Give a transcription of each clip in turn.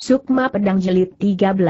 Sukma Pedang Jelit 13.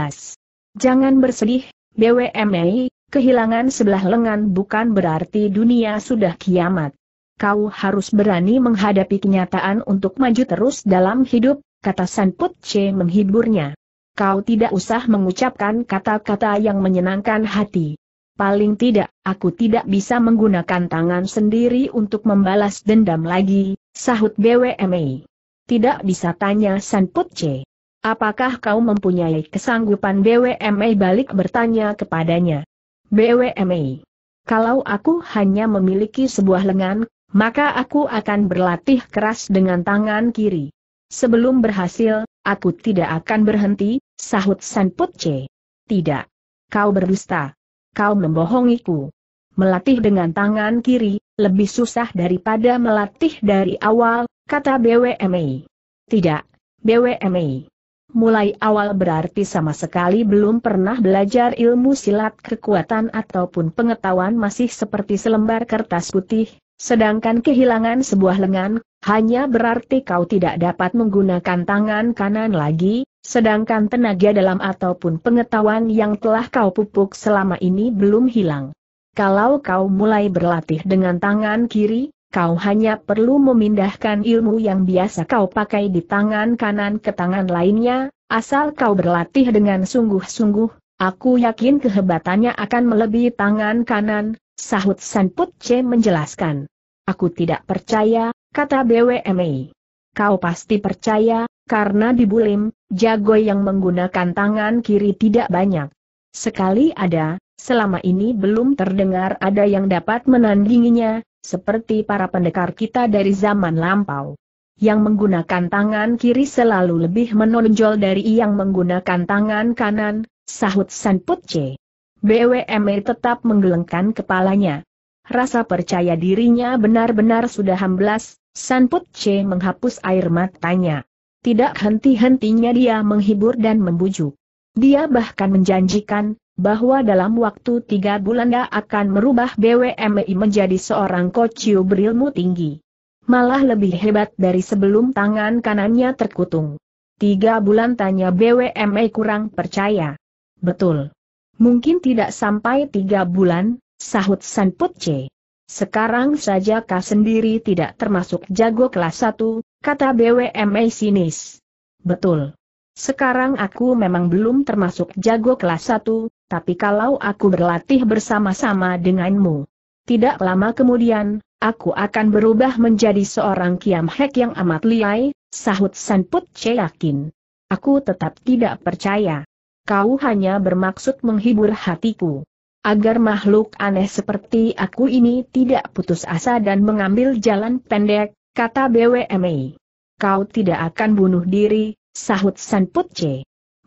Jangan bersedih, BWMI, kehilangan sebelah lengan bukan berarti dunia sudah kiamat. Kau harus berani menghadapi kenyataan untuk maju terus dalam hidup, kata Sanput C menghiburnya. Kau tidak usah mengucapkan kata-kata yang menyenangkan hati. Paling tidak, aku tidak bisa menggunakan tangan sendiri untuk membalas dendam lagi, sahut BWMI. Tidak bisa tanya Sanput C. Apakah kau mempunyai kesanggupan BWME balik bertanya kepadanya? BWME. Kalau aku hanya memiliki sebuah lengan, maka aku akan berlatih keras dengan tangan kiri. Sebelum berhasil, aku tidak akan berhenti, sahut Sanput C. Tidak. Kau berdusta. Kau membohongiku. Melatih dengan tangan kiri, lebih susah daripada melatih dari awal, kata BWME. Tidak, BWME mulai awal berarti sama sekali belum pernah belajar ilmu silat kekuatan ataupun pengetahuan masih seperti selembar kertas putih, sedangkan kehilangan sebuah lengan, hanya berarti kau tidak dapat menggunakan tangan kanan lagi, sedangkan tenaga dalam ataupun pengetahuan yang telah kau pupuk selama ini belum hilang. Kalau kau mulai berlatih dengan tangan kiri, kau hanya perlu memindahkan ilmu yang biasa kau pakai di tangan kanan ke tangan lainnya, asal kau berlatih dengan sungguh-sungguh, aku yakin kehebatannya akan melebihi tangan kanan, sahut Sanput C menjelaskan. Aku tidak percaya, kata BWMI. Kau pasti percaya, karena di Bulim, jago yang menggunakan tangan kiri tidak banyak. Sekali ada, selama ini belum terdengar ada yang dapat menandinginya, seperti para pendekar kita dari zaman lampau. Yang menggunakan tangan kiri selalu lebih menonjol dari yang menggunakan tangan kanan, sahut San Putce. BWME tetap menggelengkan kepalanya. Rasa percaya dirinya benar-benar sudah hamblas, San Putce menghapus air matanya. Tidak henti-hentinya dia menghibur dan membujuk. Dia bahkan menjanjikan, bahwa dalam waktu tiga bulan dia akan merubah BWMI menjadi seorang kociu berilmu tinggi. Malah lebih hebat dari sebelum tangan kanannya terkutung. Tiga bulan tanya BWMI kurang percaya. Betul. Mungkin tidak sampai tiga bulan, sahut San Putce. Sekarang saja kau sendiri tidak termasuk jago kelas satu, kata BWMi sinis. Betul. Sekarang aku memang belum termasuk jago kelas satu, tapi kalau aku berlatih bersama-sama denganmu. Tidak lama kemudian, aku akan berubah menjadi seorang kiam hek yang amat liai, sahut Sanput Che yakin. Aku tetap tidak percaya. Kau hanya bermaksud menghibur hatiku. Agar makhluk aneh seperti aku ini tidak putus asa dan mengambil jalan pendek, kata BWMI. Kau tidak akan bunuh diri, sahut Sanput C.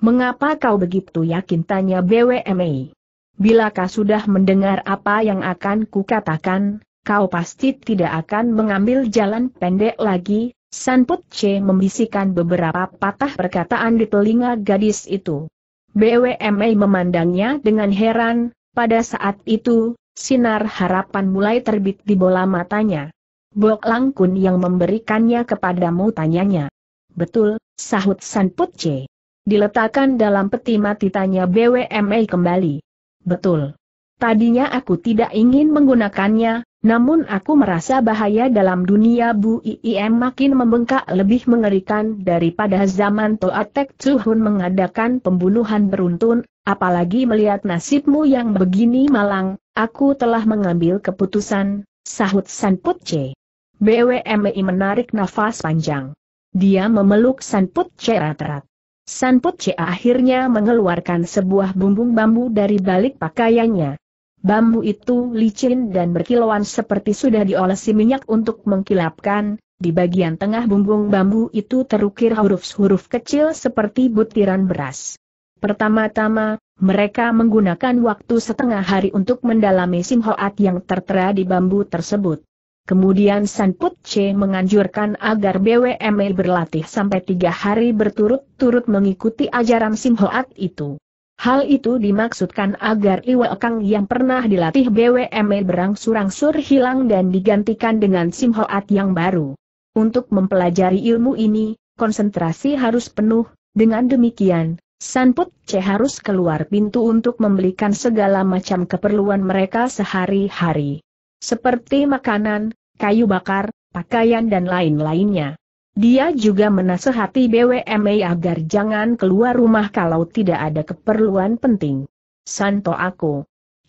Mengapa kau begitu yakin tanya BWMA. Bila kau sudah mendengar apa yang akan kukatakan, kau pasti tidak akan mengambil jalan pendek lagi, Sanput C membisikkan beberapa patah perkataan di telinga gadis itu. BWMA memandangnya dengan heran, pada saat itu, sinar harapan mulai terbit di bola matanya. Bok Langkun yang memberikannya kepadamu tanyanya. Betul, sahut Sanput C. Diletakkan dalam peti mati tanya BWMA kembali. Betul. Tadinya aku tidak ingin menggunakannya, namun aku merasa bahaya dalam dunia Bu IIM makin membengkak lebih mengerikan daripada zaman Toatek Chuhun mengadakan pembunuhan beruntun, apalagi melihat nasibmu yang begini malang, aku telah mengambil keputusan, sahut Sanput C. BWMI menarik nafas panjang. Dia memeluk Sanput erat-erat. Sanput Ce akhirnya mengeluarkan sebuah bumbung bambu dari balik pakaiannya. Bambu itu licin dan berkilauan seperti sudah diolesi minyak untuk mengkilapkan, di bagian tengah bumbung bambu itu terukir huruf-huruf kecil seperti butiran beras. Pertama-tama, mereka menggunakan waktu setengah hari untuk mendalami simhoat yang tertera di bambu tersebut. Kemudian San Put C menganjurkan agar BWME berlatih sampai tiga hari berturut-turut mengikuti ajaran Sim Hoat itu. Hal itu dimaksudkan agar Iwa Kang yang pernah dilatih BWME berangsur-angsur hilang dan digantikan dengan Sim Hoat yang baru. Untuk mempelajari ilmu ini, konsentrasi harus penuh, dengan demikian, Sanput Che harus keluar pintu untuk membelikan segala macam keperluan mereka sehari-hari seperti makanan, kayu bakar, pakaian dan lain-lainnya. Dia juga menasehati BWMA agar jangan keluar rumah kalau tidak ada keperluan penting. Santo aku.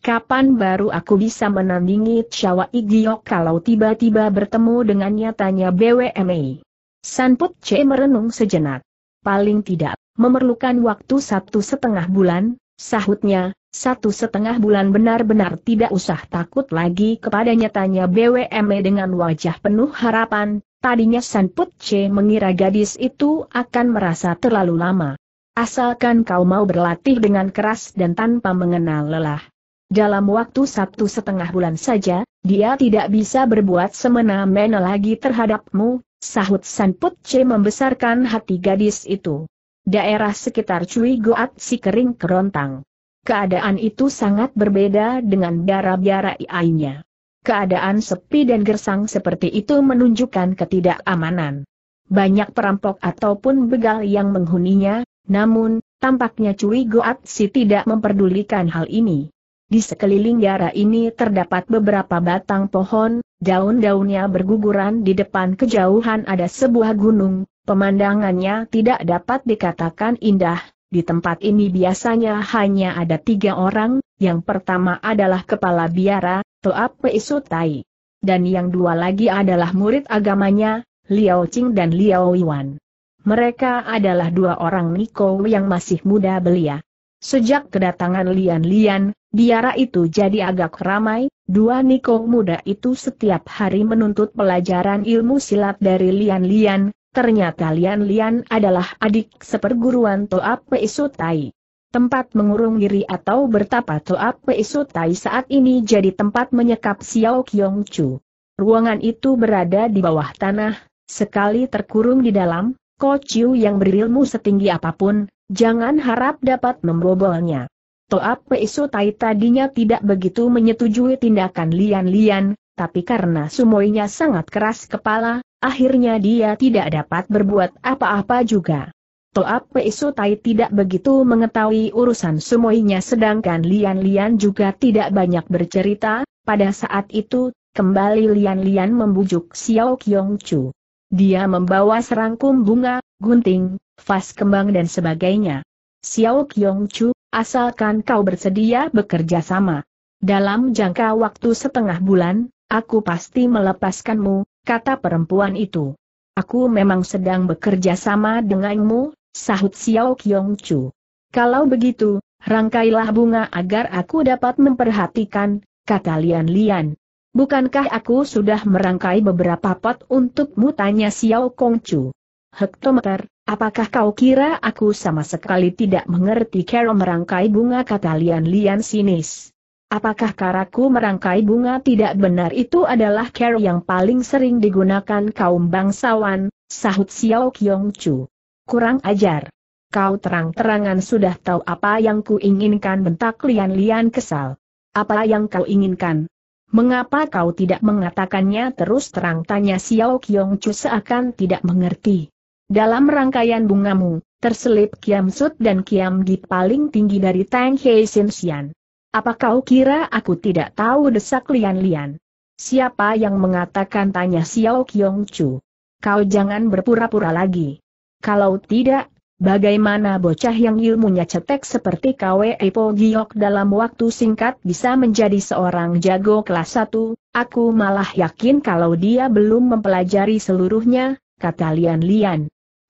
Kapan baru aku bisa menandingi Chawa Igiok kalau tiba-tiba bertemu dengannya tanya BWMA. Sanput C merenung sejenak. Paling tidak, memerlukan waktu satu setengah bulan, sahutnya, satu setengah bulan benar-benar tidak usah takut lagi kepadanya tanya BWME dengan wajah penuh harapan, tadinya San Put mengira gadis itu akan merasa terlalu lama. Asalkan kau mau berlatih dengan keras dan tanpa mengenal lelah. Dalam waktu satu setengah bulan saja, dia tidak bisa berbuat semena-mena lagi terhadapmu, sahut San Put membesarkan hati gadis itu. Daerah sekitar Cui Goat si kering kerontang. Keadaan itu sangat berbeda dengan biara-biara iainya. Keadaan sepi dan gersang seperti itu menunjukkan ketidakamanan. Banyak perampok ataupun begal yang menghuninya, namun, tampaknya Cui Goat Si tidak memperdulikan hal ini. Di sekeliling biara ini terdapat beberapa batang pohon, daun-daunnya berguguran di depan kejauhan ada sebuah gunung, pemandangannya tidak dapat dikatakan indah, di tempat ini biasanya hanya ada tiga orang, yang pertama adalah kepala biara, Toap Peisutai. Dan yang dua lagi adalah murid agamanya, Liao Qing dan Liao Yuan. Mereka adalah dua orang Niko yang masih muda belia. Sejak kedatangan Lian-Lian, biara itu jadi agak ramai, dua Niko muda itu setiap hari menuntut pelajaran ilmu silat dari Lian-Lian, Ternyata Lian Lian adalah adik seperguruan Toa Peisutai. Tempat mengurung diri atau bertapa Toa Peisutai saat ini jadi tempat menyekap Xiao Kiong Chu. Ruangan itu berada di bawah tanah, sekali terkurung di dalam, Ko Chiu yang berilmu setinggi apapun, jangan harap dapat membobolnya. Toa Peisutai tadinya tidak begitu menyetujui tindakan Lian Lian, tapi karena sumoinya sangat keras kepala, akhirnya dia tidak dapat berbuat apa-apa juga. Toap Tai tidak begitu mengetahui urusan sumoinya sedangkan Lian-Lian juga tidak banyak bercerita, pada saat itu, kembali Lian-Lian membujuk Xiao Qiong Chu. Dia membawa serangkum bunga, gunting, vas kembang dan sebagainya. Xiao Qiong Chu, asalkan kau bersedia bekerja sama. Dalam jangka waktu setengah bulan, Aku pasti melepaskanmu, kata perempuan itu. Aku memang sedang bekerja sama denganmu, sahut Xiao Qiongchu. Chu. Kalau begitu, rangkailah bunga agar aku dapat memperhatikan, kata Lian Lian. Bukankah aku sudah merangkai beberapa pot untukmu tanya Xiao Kong Chu. Hektometer, apakah kau kira aku sama sekali tidak mengerti cara merangkai bunga kata Lian Lian sinis? Apakah karaku merangkai bunga tidak benar itu adalah care yang paling sering digunakan kaum bangsawan, sahut Xiao Kiong Chu. Kurang ajar. Kau terang-terangan sudah tahu apa yang ku inginkan bentak lian-lian kesal. Apa yang kau inginkan? Mengapa kau tidak mengatakannya terus terang tanya Xiao Kiong Chu seakan tidak mengerti. Dalam rangkaian bungamu, terselip Kiam Sut dan Kiam Gi paling tinggi dari Tang Hei Sin Xian. Apa kau kira aku tidak tahu desak lian-lian? Siapa yang mengatakan tanya Xiao Qiong Chu? Kau jangan berpura-pura lagi. Kalau tidak, bagaimana bocah yang ilmunya cetek seperti KWE Epo Giok dalam waktu singkat bisa menjadi seorang jago kelas 1? Aku malah yakin kalau dia belum mempelajari seluruhnya, kata Lian Lian.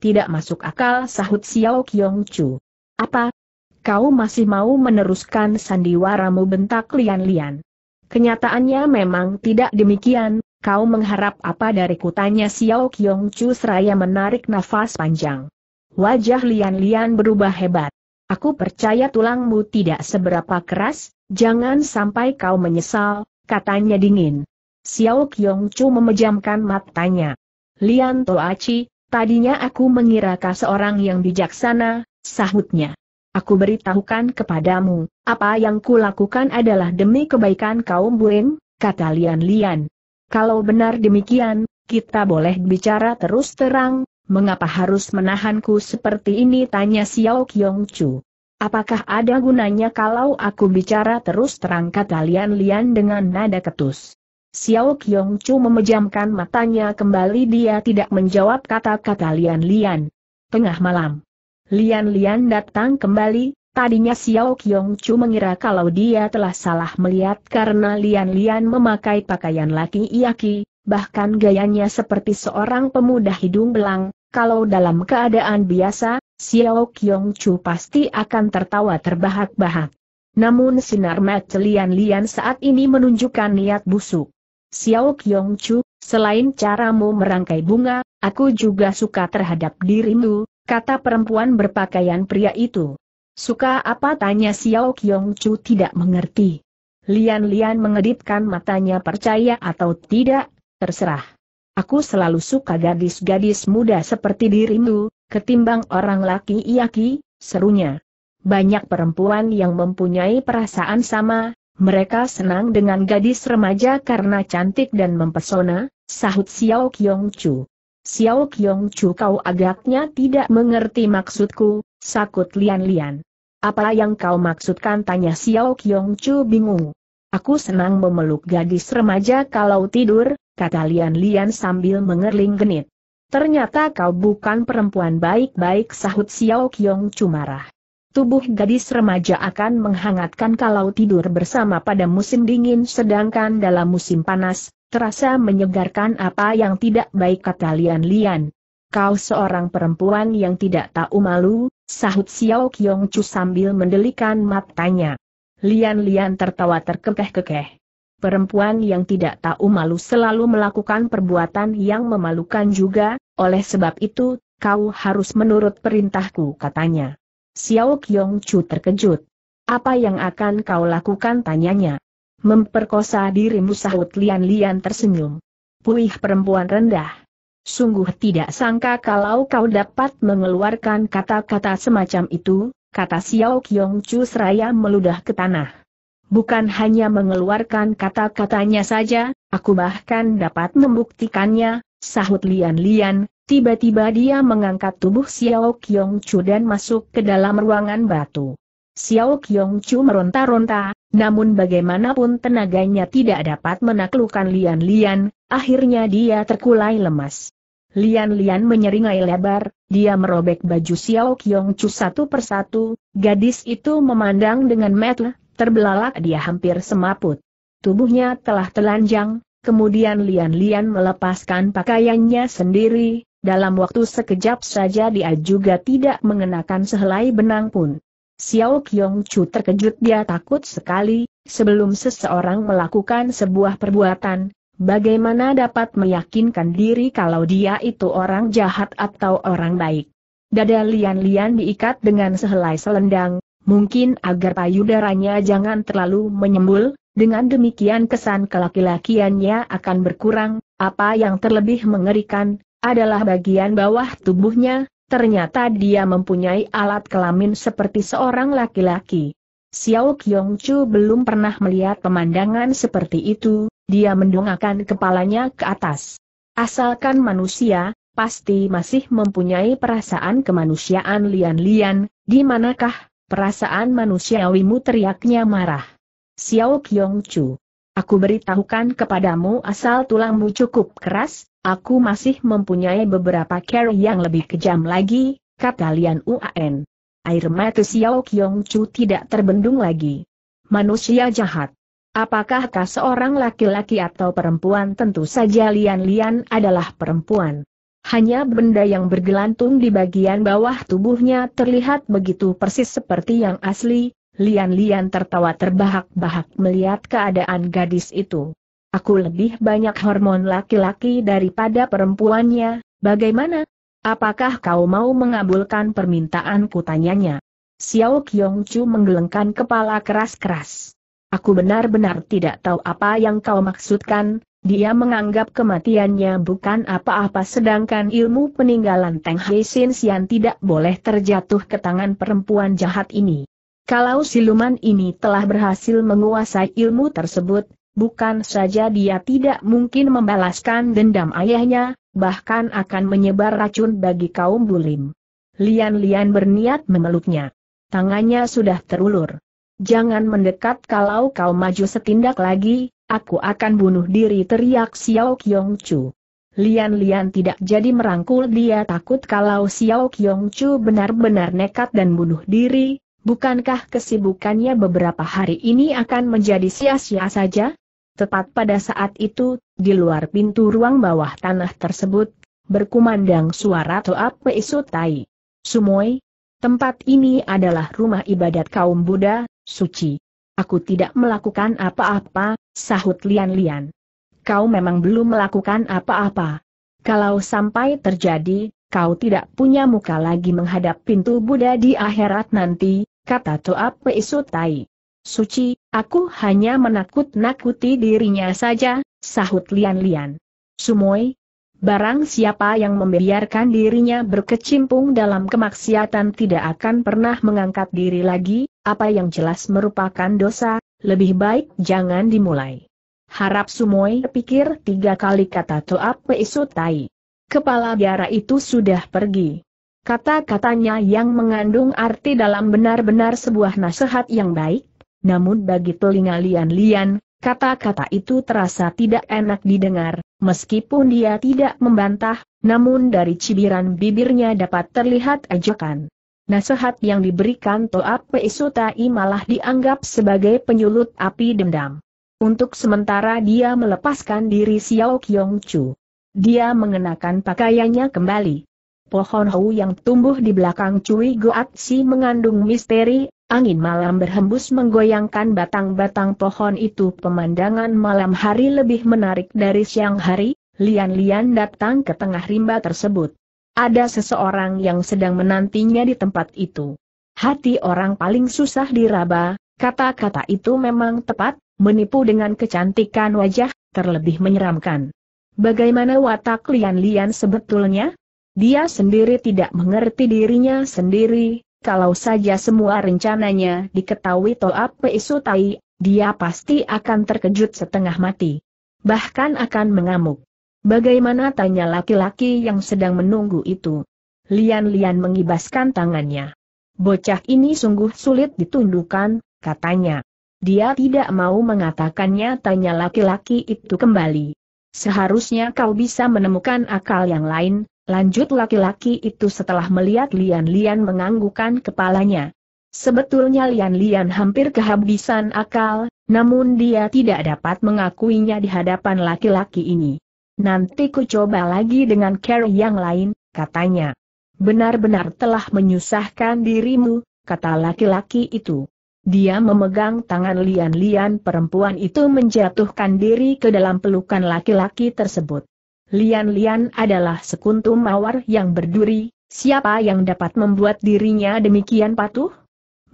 Tidak masuk akal sahut Xiao Qiong Chu. Apa, kau masih mau meneruskan sandiwaramu bentak lian-lian. Kenyataannya memang tidak demikian, kau mengharap apa dari kutanya? Xiao Qiong Chu seraya menarik nafas panjang. Wajah lian-lian berubah hebat. Aku percaya tulangmu tidak seberapa keras, jangan sampai kau menyesal, katanya dingin. Xiao Qiong Chu memejamkan matanya. Lian Toachi, tadinya aku mengira kau seorang yang bijaksana, sahutnya. Aku beritahukan kepadamu, apa yang kulakukan adalah demi kebaikan kaum Bueng, kata Lian Lian. Kalau benar demikian, kita boleh bicara terus terang, mengapa harus menahanku seperti ini tanya Xiao Qiong Chu. Apakah ada gunanya kalau aku bicara terus terang kata Lian Lian dengan nada ketus. Xiao Qiong Chu memejamkan matanya kembali dia tidak menjawab kata-kata Lian Lian. Tengah malam. Lian-lian datang kembali, Tadinya Xiao Qiong Chu mengira kalau dia telah salah melihat karena Lian-Lian memakai pakaian laki iaki, bahkan gayanya seperti seorang pemuda hidung belang, kalau dalam keadaan biasa, Xiao Qiong Chu pasti akan tertawa terbahak-bahak. Namun sinar mata Lian-Lian saat ini menunjukkan niat busuk. Xiao Qiong Chu, selain caramu merangkai bunga, aku juga suka terhadap dirimu, Kata perempuan berpakaian pria itu. Suka apa tanya Xiao Kiong Chu tidak mengerti. Lian-lian mengedipkan matanya percaya atau tidak, terserah. Aku selalu suka gadis-gadis muda seperti dirimu, ketimbang orang laki iaki, serunya. Banyak perempuan yang mempunyai perasaan sama, mereka senang dengan gadis remaja karena cantik dan mempesona, sahut Xiao Kiong Chu. Xiao Qiong Chu kau agaknya tidak mengerti maksudku, sakut lian-lian. Apa yang kau maksudkan tanya Xiao Qiong Chu bingung. Aku senang memeluk gadis remaja kalau tidur, kata lian-lian sambil mengerling genit. Ternyata kau bukan perempuan baik-baik sahut Xiao Qiong Chu marah tubuh gadis remaja akan menghangatkan kalau tidur bersama pada musim dingin sedangkan dalam musim panas, terasa menyegarkan apa yang tidak baik kata Lian Lian. Kau seorang perempuan yang tidak tahu malu, sahut Xiao Kiong Chu sambil mendelikan matanya. Lian Lian tertawa terkekeh-kekeh. Perempuan yang tidak tahu malu selalu melakukan perbuatan yang memalukan juga, oleh sebab itu, kau harus menurut perintahku katanya. Xiao Qiong Chu terkejut. Apa yang akan kau lakukan tanyanya? Memperkosa dirimu sahut lian-lian tersenyum. Puih perempuan rendah. Sungguh tidak sangka kalau kau dapat mengeluarkan kata-kata semacam itu, kata Xiao Qiong Chu seraya meludah ke tanah. Bukan hanya mengeluarkan kata-katanya saja, aku bahkan dapat membuktikannya, sahut lian-lian, Tiba-tiba dia mengangkat tubuh Xiao Qiong Chu dan masuk ke dalam ruangan batu. Xiao Qiong Chu meronta-ronta, namun bagaimanapun tenaganya tidak dapat menaklukkan Lian-Lian, akhirnya dia terkulai lemas. Lian-Lian menyeringai lebar, dia merobek baju Xiao Qiong Chu satu persatu, gadis itu memandang dengan mata, terbelalak dia hampir semaput. Tubuhnya telah telanjang, Kemudian Lian Lian melepaskan pakaiannya sendiri, dalam waktu sekejap saja dia juga tidak mengenakan sehelai benang pun. Xiao Qiong Chu terkejut dia takut sekali, sebelum seseorang melakukan sebuah perbuatan, bagaimana dapat meyakinkan diri kalau dia itu orang jahat atau orang baik. Dada lian-lian diikat dengan sehelai selendang, mungkin agar payudaranya jangan terlalu menyembul, dengan demikian kesan kelaki-lakiannya akan berkurang, apa yang terlebih mengerikan, adalah bagian bawah tubuhnya, ternyata dia mempunyai alat kelamin seperti seorang laki-laki. Xiao Qiongchu belum pernah melihat pemandangan seperti itu, dia mendongakkan kepalanya ke atas. Asalkan manusia, pasti masih mempunyai perasaan kemanusiaan lian-lian, di manakah perasaan manusiawimu teriaknya marah. Xiao Qiongchu. Aku beritahukan kepadamu asal tulangmu cukup keras, aku masih mempunyai beberapa care yang lebih kejam lagi, kata Lian Uan. Air mata Xiao Kiong Chu tidak terbendung lagi. Manusia jahat. Apakahkah seorang laki-laki atau perempuan tentu saja Lian-Lian adalah perempuan. Hanya benda yang bergelantung di bagian bawah tubuhnya terlihat begitu persis seperti yang asli, Lian-lian tertawa terbahak-bahak melihat keadaan gadis itu. Aku lebih banyak hormon laki-laki daripada perempuannya, bagaimana? Apakah kau mau mengabulkan permintaanku tanyanya? Xiao Qiongchu Chu menggelengkan kepala keras-keras. Aku benar-benar tidak tahu apa yang kau maksudkan, dia menganggap kematiannya bukan apa-apa sedangkan ilmu peninggalan Teng Hei Sin Sian tidak boleh terjatuh ke tangan perempuan jahat ini. Kalau siluman ini telah berhasil menguasai ilmu tersebut, bukan saja dia tidak mungkin membalaskan dendam ayahnya, bahkan akan menyebar racun bagi kaum bulim. Lian-lian berniat memeluknya. Tangannya sudah terulur. Jangan mendekat kalau kau maju setindak lagi, aku akan bunuh diri teriak Xiao Qiong Chu. Lian-lian tidak jadi merangkul dia takut kalau Xiao Qiong Chu benar-benar nekat dan bunuh diri, Bukankah kesibukannya beberapa hari ini akan menjadi sia-sia saja? Tepat pada saat itu, di luar pintu ruang bawah tanah tersebut, berkumandang suara Toap Peisutai. Sumoi, tempat ini adalah rumah ibadat kaum Buddha, suci. Aku tidak melakukan apa-apa, sahut Lian-Lian. Kau memang belum melakukan apa-apa. Kalau sampai terjadi, kau tidak punya muka lagi menghadap pintu Buddha di akhirat nanti, kata Toa Peisutai. Suci, aku hanya menakut-nakuti dirinya saja, sahut Lian-Lian. Sumoi, barang siapa yang membiarkan dirinya berkecimpung dalam kemaksiatan tidak akan pernah mengangkat diri lagi, apa yang jelas merupakan dosa, lebih baik jangan dimulai. Harap Sumoi pikir tiga kali kata Toa Peisutai. Kepala biara itu sudah pergi. Kata-katanya yang mengandung arti dalam benar-benar sebuah nasihat yang baik, namun bagi telinga Lian-Lian, kata-kata itu terasa tidak enak didengar, meskipun dia tidak membantah, namun dari cibiran bibirnya dapat terlihat ajakan. Nasihat yang diberikan Toa Peisutai malah dianggap sebagai penyulut api dendam. Untuk sementara dia melepaskan diri Xiao Qiong Chu. Dia mengenakan pakaiannya kembali. Pohon hou yang tumbuh di belakang Cui Si mengandung misteri, angin malam berhembus menggoyangkan batang-batang pohon itu pemandangan malam hari lebih menarik dari siang hari, lian-lian datang ke tengah rimba tersebut. Ada seseorang yang sedang menantinya di tempat itu. Hati orang paling susah diraba, kata-kata itu memang tepat, menipu dengan kecantikan wajah, terlebih menyeramkan. Bagaimana watak Lian Lian sebetulnya? Dia sendiri tidak mengerti dirinya sendiri, kalau saja semua rencananya diketahui Toa Peisutai, dia pasti akan terkejut setengah mati. Bahkan akan mengamuk. Bagaimana tanya laki-laki yang sedang menunggu itu? Lian-lian mengibaskan tangannya. Bocah ini sungguh sulit ditundukkan, katanya. Dia tidak mau mengatakannya tanya laki-laki itu kembali. Seharusnya kau bisa menemukan akal yang lain, Lanjut laki-laki itu setelah melihat Lian-Lian menganggukan kepalanya. Sebetulnya Lian-Lian hampir kehabisan akal, namun dia tidak dapat mengakuinya di hadapan laki-laki ini. Nanti ku coba lagi dengan Carrie yang lain, katanya. Benar-benar telah menyusahkan dirimu, kata laki-laki itu. Dia memegang tangan Lian-Lian perempuan itu menjatuhkan diri ke dalam pelukan laki-laki tersebut. Lian-lian adalah sekuntum mawar yang berduri, siapa yang dapat membuat dirinya demikian patuh?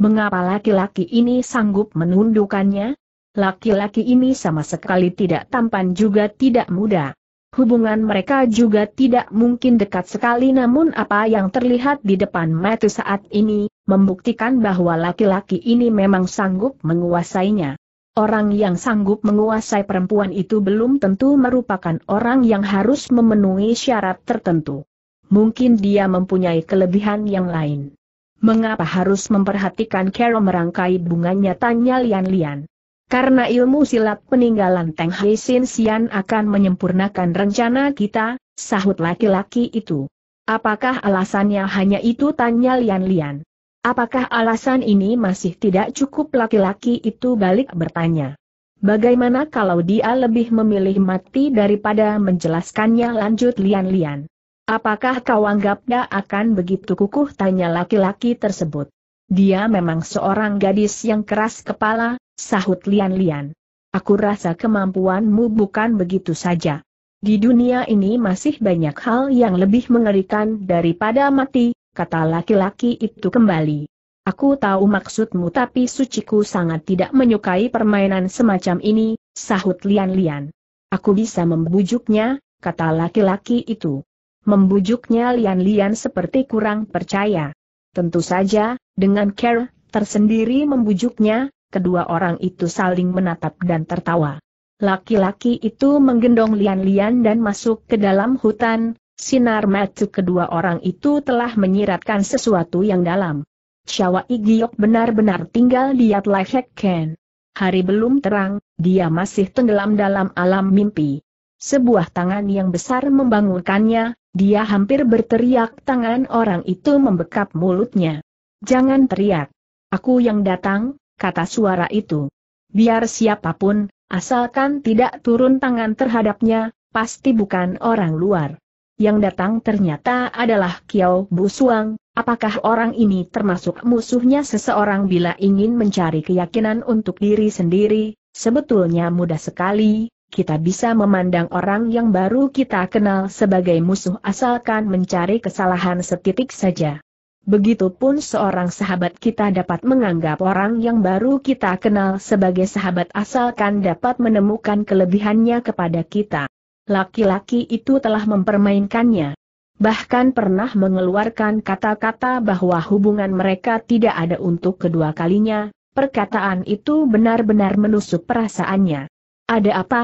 Mengapa laki-laki ini sanggup menundukkannya? Laki-laki ini sama sekali tidak tampan juga tidak muda. Hubungan mereka juga tidak mungkin dekat sekali namun apa yang terlihat di depan mata saat ini, membuktikan bahwa laki-laki ini memang sanggup menguasainya. Orang yang sanggup menguasai perempuan itu belum tentu merupakan orang yang harus memenuhi syarat tertentu. Mungkin dia mempunyai kelebihan yang lain. Mengapa harus memperhatikan Carol merangkai bunganya tanya Lian-Lian? Karena ilmu silat peninggalan Teng Hei Sin Sian akan menyempurnakan rencana kita, sahut laki-laki itu. Apakah alasannya hanya itu tanya Lian-Lian? Apakah alasan ini masih tidak cukup laki-laki itu balik bertanya? Bagaimana kalau dia lebih memilih mati daripada menjelaskannya lanjut lian-lian? Apakah kau anggap dia akan begitu kukuh tanya laki-laki tersebut? Dia memang seorang gadis yang keras kepala, sahut lian-lian. Aku rasa kemampuanmu bukan begitu saja. Di dunia ini masih banyak hal yang lebih mengerikan daripada mati, kata laki-laki itu kembali. Aku tahu maksudmu tapi suciku sangat tidak menyukai permainan semacam ini, sahut Lian-Lian. Aku bisa membujuknya, kata laki-laki itu. Membujuknya Lian-Lian seperti kurang percaya. Tentu saja, dengan care, tersendiri membujuknya, kedua orang itu saling menatap dan tertawa. Laki-laki itu menggendong Lian-Lian dan masuk ke dalam hutan, Sinar mata kedua orang itu telah menyiratkan sesuatu yang dalam. Syawa Igiok benar-benar tinggal di Yatlahek Ken. Hari belum terang, dia masih tenggelam dalam alam mimpi. Sebuah tangan yang besar membangunkannya, dia hampir berteriak tangan orang itu membekap mulutnya. Jangan teriak. Aku yang datang, kata suara itu. Biar siapapun, asalkan tidak turun tangan terhadapnya, pasti bukan orang luar yang datang ternyata adalah Kiao Busuang, apakah orang ini termasuk musuhnya seseorang bila ingin mencari keyakinan untuk diri sendiri, sebetulnya mudah sekali, kita bisa memandang orang yang baru kita kenal sebagai musuh asalkan mencari kesalahan setitik saja. Begitupun seorang sahabat kita dapat menganggap orang yang baru kita kenal sebagai sahabat asalkan dapat menemukan kelebihannya kepada kita laki-laki itu telah mempermainkannya. Bahkan pernah mengeluarkan kata-kata bahwa hubungan mereka tidak ada untuk kedua kalinya, perkataan itu benar-benar menusuk perasaannya. Ada apa?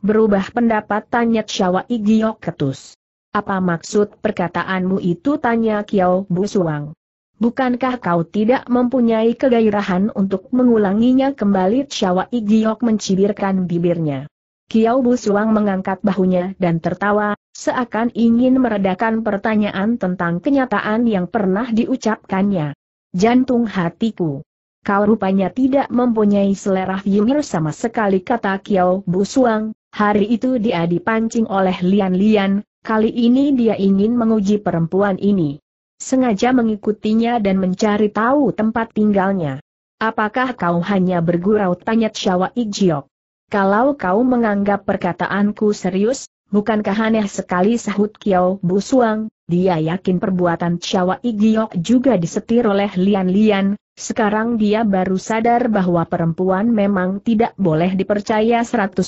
Berubah pendapat tanya Chawa Igiok Ketus. Apa maksud perkataanmu itu tanya Kiao Busuang. Bukankah kau tidak mempunyai kegairahan untuk mengulanginya kembali Chawa Igiok mencibirkan bibirnya. Kiau Busuang mengangkat bahunya dan tertawa, seakan ingin meredakan pertanyaan tentang kenyataan yang pernah diucapkannya. Jantung hatiku. Kau rupanya tidak mempunyai selera humor sama sekali kata Kiau Busuang, hari itu dia dipancing oleh Lian-Lian, kali ini dia ingin menguji perempuan ini. Sengaja mengikutinya dan mencari tahu tempat tinggalnya. Apakah kau hanya bergurau tanya Syawa Ijiok? Kalau kau menganggap perkataanku serius, bukankah aneh sekali sahut Kiao Busuang, dia yakin perbuatan Chawa Igiok juga disetir oleh Lian-Lian, sekarang dia baru sadar bahwa perempuan memang tidak boleh dipercaya 100%.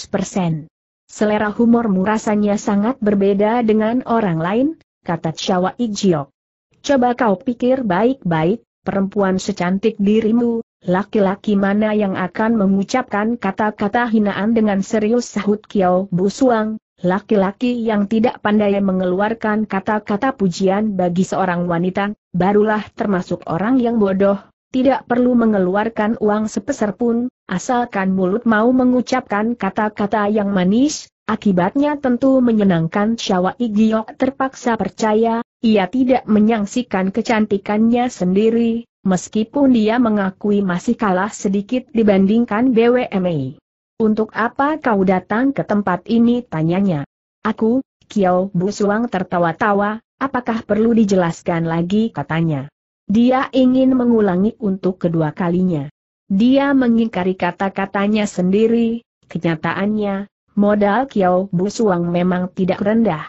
Selera humormu rasanya sangat berbeda dengan orang lain, kata Chawa Igiok. Coba kau pikir baik-baik, perempuan secantik dirimu, Laki-laki mana yang akan mengucapkan kata-kata hinaan dengan serius sahut Kiao Suang. laki-laki yang tidak pandai mengeluarkan kata-kata pujian bagi seorang wanita, barulah termasuk orang yang bodoh, tidak perlu mengeluarkan uang sepeser pun, asalkan mulut mau mengucapkan kata-kata yang manis, akibatnya tentu menyenangkan Syawa Igiok terpaksa percaya, ia tidak menyangsikan kecantikannya sendiri, Meskipun dia mengakui masih kalah sedikit dibandingkan BWMI. Untuk apa kau datang ke tempat ini tanyanya. Aku, Kiao Suang tertawa-tawa, apakah perlu dijelaskan lagi katanya. Dia ingin mengulangi untuk kedua kalinya. Dia mengingkari kata-katanya sendiri, kenyataannya, modal Kiao Suang memang tidak rendah.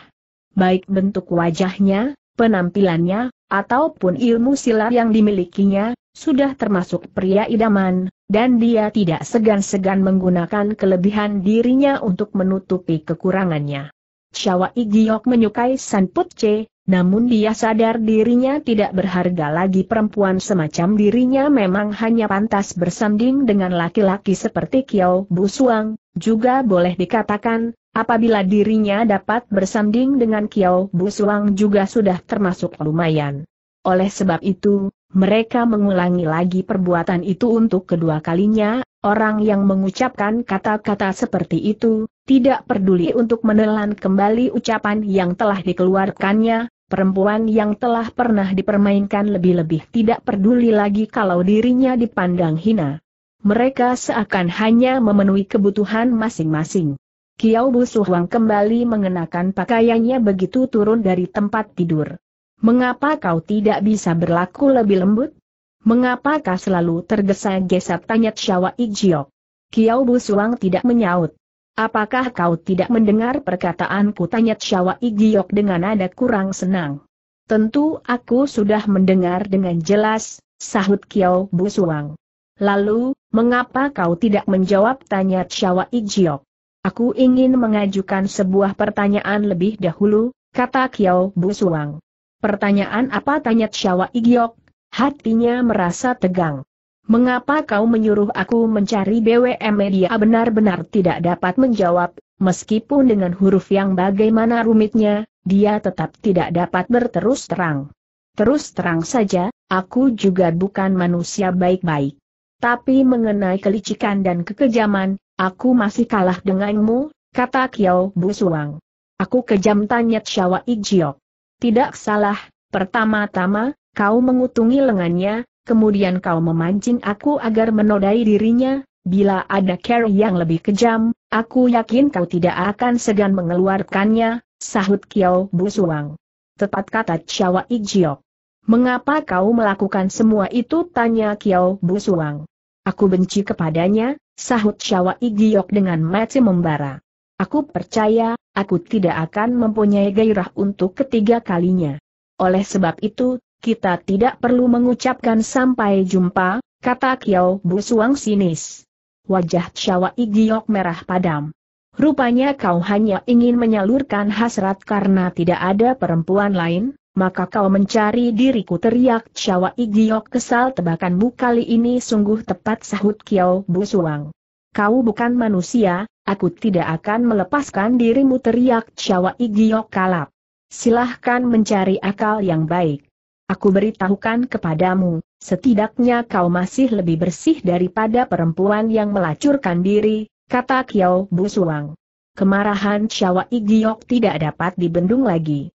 Baik bentuk wajahnya, penampilannya, ataupun ilmu silat yang dimilikinya, sudah termasuk pria idaman, dan dia tidak segan-segan menggunakan kelebihan dirinya untuk menutupi kekurangannya. Shawa Igiok menyukai San Put namun dia sadar dirinya tidak berharga lagi perempuan semacam dirinya memang hanya pantas bersanding dengan laki-laki seperti Kiao Busuang, juga boleh dikatakan, Apabila dirinya dapat bersanding dengan Kiao Suang juga sudah termasuk lumayan. Oleh sebab itu, mereka mengulangi lagi perbuatan itu untuk kedua kalinya, orang yang mengucapkan kata-kata seperti itu, tidak peduli untuk menelan kembali ucapan yang telah dikeluarkannya, perempuan yang telah pernah dipermainkan lebih-lebih tidak peduli lagi kalau dirinya dipandang hina. Mereka seakan hanya memenuhi kebutuhan masing-masing. Kiau Bu Huang kembali mengenakan pakaiannya begitu turun dari tempat tidur. Mengapa kau tidak bisa berlaku lebih lembut? Mengapakah selalu tergesa-gesa tanya Syawa Ijiok? Kiau Bu Suang tidak menyaut. Apakah kau tidak mendengar perkataanku tanya Syawa Ijiok dengan nada kurang senang? Tentu aku sudah mendengar dengan jelas, sahut Kiao Bu Suang. Lalu, mengapa kau tidak menjawab tanya Syawa Ijiok? Aku ingin mengajukan sebuah pertanyaan lebih dahulu, kata Kiao Suang. Pertanyaan apa tanya Tshawa Igyok. Hatinya merasa tegang. Mengapa kau menyuruh aku mencari BWM media benar-benar tidak dapat menjawab, meskipun dengan huruf yang bagaimana rumitnya, dia tetap tidak dapat berterus terang. Terus terang saja, aku juga bukan manusia baik-baik. Tapi mengenai kelicikan dan kekejaman, Aku masih kalah denganmu, kata Kiao Suang. Aku kejam tanya Shawa Ijiok. Tidak salah, pertama-tama, kau mengutungi lengannya, kemudian kau memancing aku agar menodai dirinya, bila ada care yang lebih kejam, aku yakin kau tidak akan segan mengeluarkannya, sahut Kiao Suang. Tepat kata Shawa Ijiok. Mengapa kau melakukan semua itu? Tanya Kiao Suang. Aku benci kepadanya, sahut Syawa Igiok dengan mati membara. Aku percaya, aku tidak akan mempunyai gairah untuk ketiga kalinya. Oleh sebab itu, kita tidak perlu mengucapkan sampai jumpa, kata Kiao Suang sinis. Wajah Syawa Igiok merah padam. Rupanya kau hanya ingin menyalurkan hasrat karena tidak ada perempuan lain, maka kau mencari diriku teriak Chawa Igiok kesal tebakanmu kali ini sungguh tepat sahut Kiao Busuang. Kau bukan manusia, aku tidak akan melepaskan dirimu teriak Chawa Igiok kalap. Silahkan mencari akal yang baik. Aku beritahukan kepadamu, setidaknya kau masih lebih bersih daripada perempuan yang melacurkan diri, kata Kiao Busuang. Kemarahan Chawa Igiok tidak dapat dibendung lagi.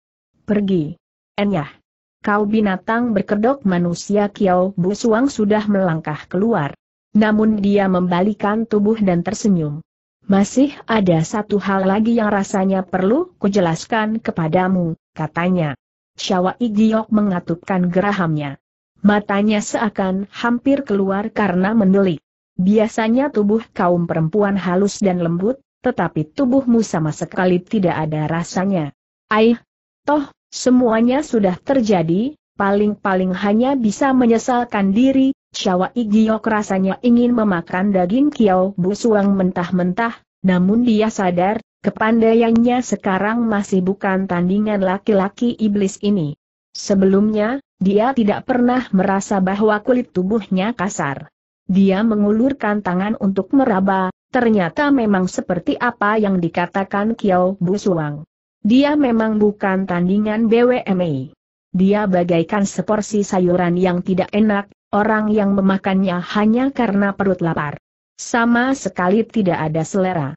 Pergi. Enyah. Kau binatang berkedok manusia Kiao Busuang sudah melangkah keluar. Namun dia membalikan tubuh dan tersenyum. Masih ada satu hal lagi yang rasanya perlu kujelaskan kepadamu, katanya. Syawa Igiok mengatupkan gerahamnya. Matanya seakan hampir keluar karena mendelik. Biasanya tubuh kaum perempuan halus dan lembut, tetapi tubuhmu sama sekali tidak ada rasanya. Aih, toh, Semuanya sudah terjadi, paling-paling hanya bisa menyesalkan diri, Syawa Igiok rasanya ingin memakan daging Bu busuang mentah-mentah, namun dia sadar, kepandaiannya sekarang masih bukan tandingan laki-laki iblis ini. Sebelumnya, dia tidak pernah merasa bahwa kulit tubuhnya kasar. Dia mengulurkan tangan untuk meraba, ternyata memang seperti apa yang dikatakan Kiao Busuang. Dia memang bukan tandingan BWMA. Dia bagaikan seporsi sayuran yang tidak enak, orang yang memakannya hanya karena perut lapar. Sama sekali tidak ada selera.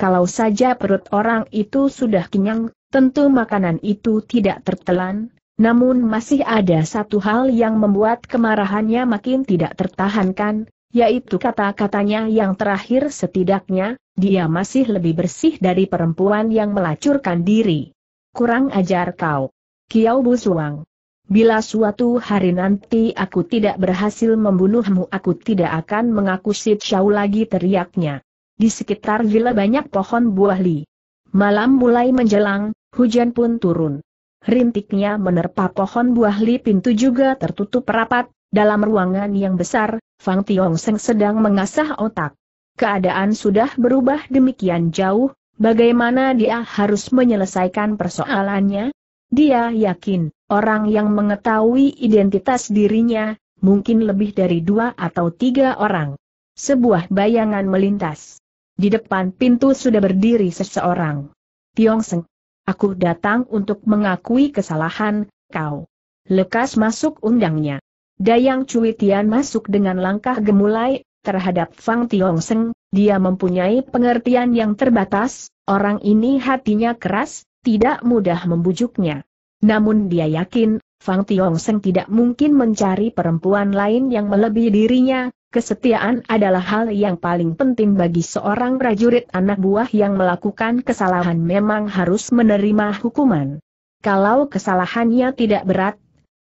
Kalau saja perut orang itu sudah kenyang, tentu makanan itu tidak tertelan, namun masih ada satu hal yang membuat kemarahannya makin tidak tertahankan, yaitu kata-katanya yang terakhir setidaknya, dia masih lebih bersih dari perempuan yang melacurkan diri. Kurang ajar kau. Kiau Busuang. Bila suatu hari nanti aku tidak berhasil membunuhmu aku tidak akan mengaku Sid Shaw lagi teriaknya. Di sekitar villa banyak pohon buah li. Malam mulai menjelang, hujan pun turun. Rintiknya menerpa pohon buah li pintu juga tertutup rapat, dalam ruangan yang besar, Fang Tiong Seng sedang mengasah otak. Keadaan sudah berubah demikian jauh, bagaimana dia harus menyelesaikan persoalannya? Dia yakin, orang yang mengetahui identitas dirinya, mungkin lebih dari dua atau tiga orang. Sebuah bayangan melintas. Di depan pintu sudah berdiri seseorang. Tiong Seng. Aku datang untuk mengakui kesalahan, kau. Lekas masuk undangnya. Dayang Cui Tian masuk dengan langkah gemulai, Terhadap Fang Seng, dia mempunyai pengertian yang terbatas, orang ini hatinya keras, tidak mudah membujuknya. Namun dia yakin, Fang Seng tidak mungkin mencari perempuan lain yang melebihi dirinya, kesetiaan adalah hal yang paling penting bagi seorang prajurit anak buah yang melakukan kesalahan memang harus menerima hukuman. Kalau kesalahannya tidak berat,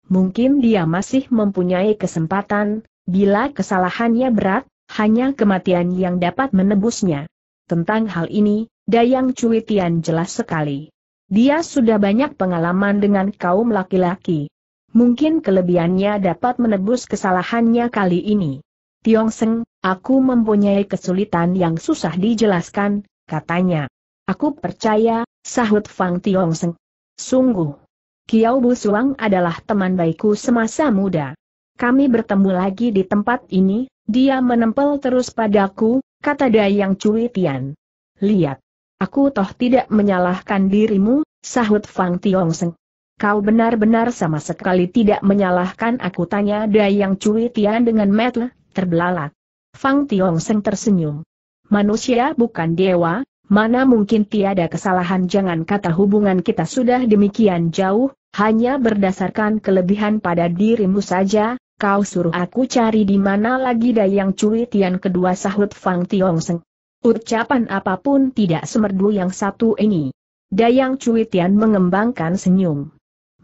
mungkin dia masih mempunyai kesempatan, Bila kesalahannya berat, hanya kematian yang dapat menebusnya. Tentang hal ini, Dayang Cuitian jelas sekali. Dia sudah banyak pengalaman dengan kaum laki-laki. Mungkin kelebihannya dapat menebus kesalahannya kali ini. Tiong Seng, aku mempunyai kesulitan yang susah dijelaskan, katanya. Aku percaya, sahut Fang Tiong Seng. Sungguh. Kiao Bu Suang adalah teman baikku semasa muda kami bertemu lagi di tempat ini, dia menempel terus padaku, kata Dayang Cui Tian. Lihat. Aku toh tidak menyalahkan dirimu, sahut Fang Tiong Seng. Kau benar-benar sama sekali tidak menyalahkan aku tanya Dayang Cui Tian dengan metel, terbelalak. Fang Tiong Seng tersenyum. Manusia bukan dewa, mana mungkin tiada kesalahan jangan kata hubungan kita sudah demikian jauh, hanya berdasarkan kelebihan pada dirimu saja, Kau suruh aku cari di mana lagi Dayang Cui Tian kedua sahut Fang Tiong Seng. Ucapan apapun tidak semerdu yang satu ini. Dayang Cui Tian mengembangkan senyum.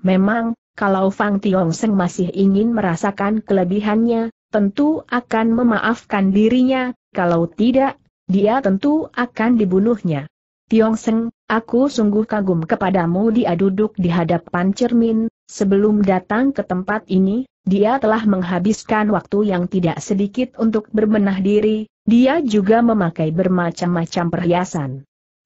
Memang, kalau Fang Tiong Seng masih ingin merasakan kelebihannya, tentu akan memaafkan dirinya, kalau tidak, dia tentu akan dibunuhnya. Tiong Seng, aku sungguh kagum kepadamu dia duduk di hadapan cermin, Sebelum datang ke tempat ini, dia telah menghabiskan waktu yang tidak sedikit untuk berbenah diri, dia juga memakai bermacam-macam perhiasan.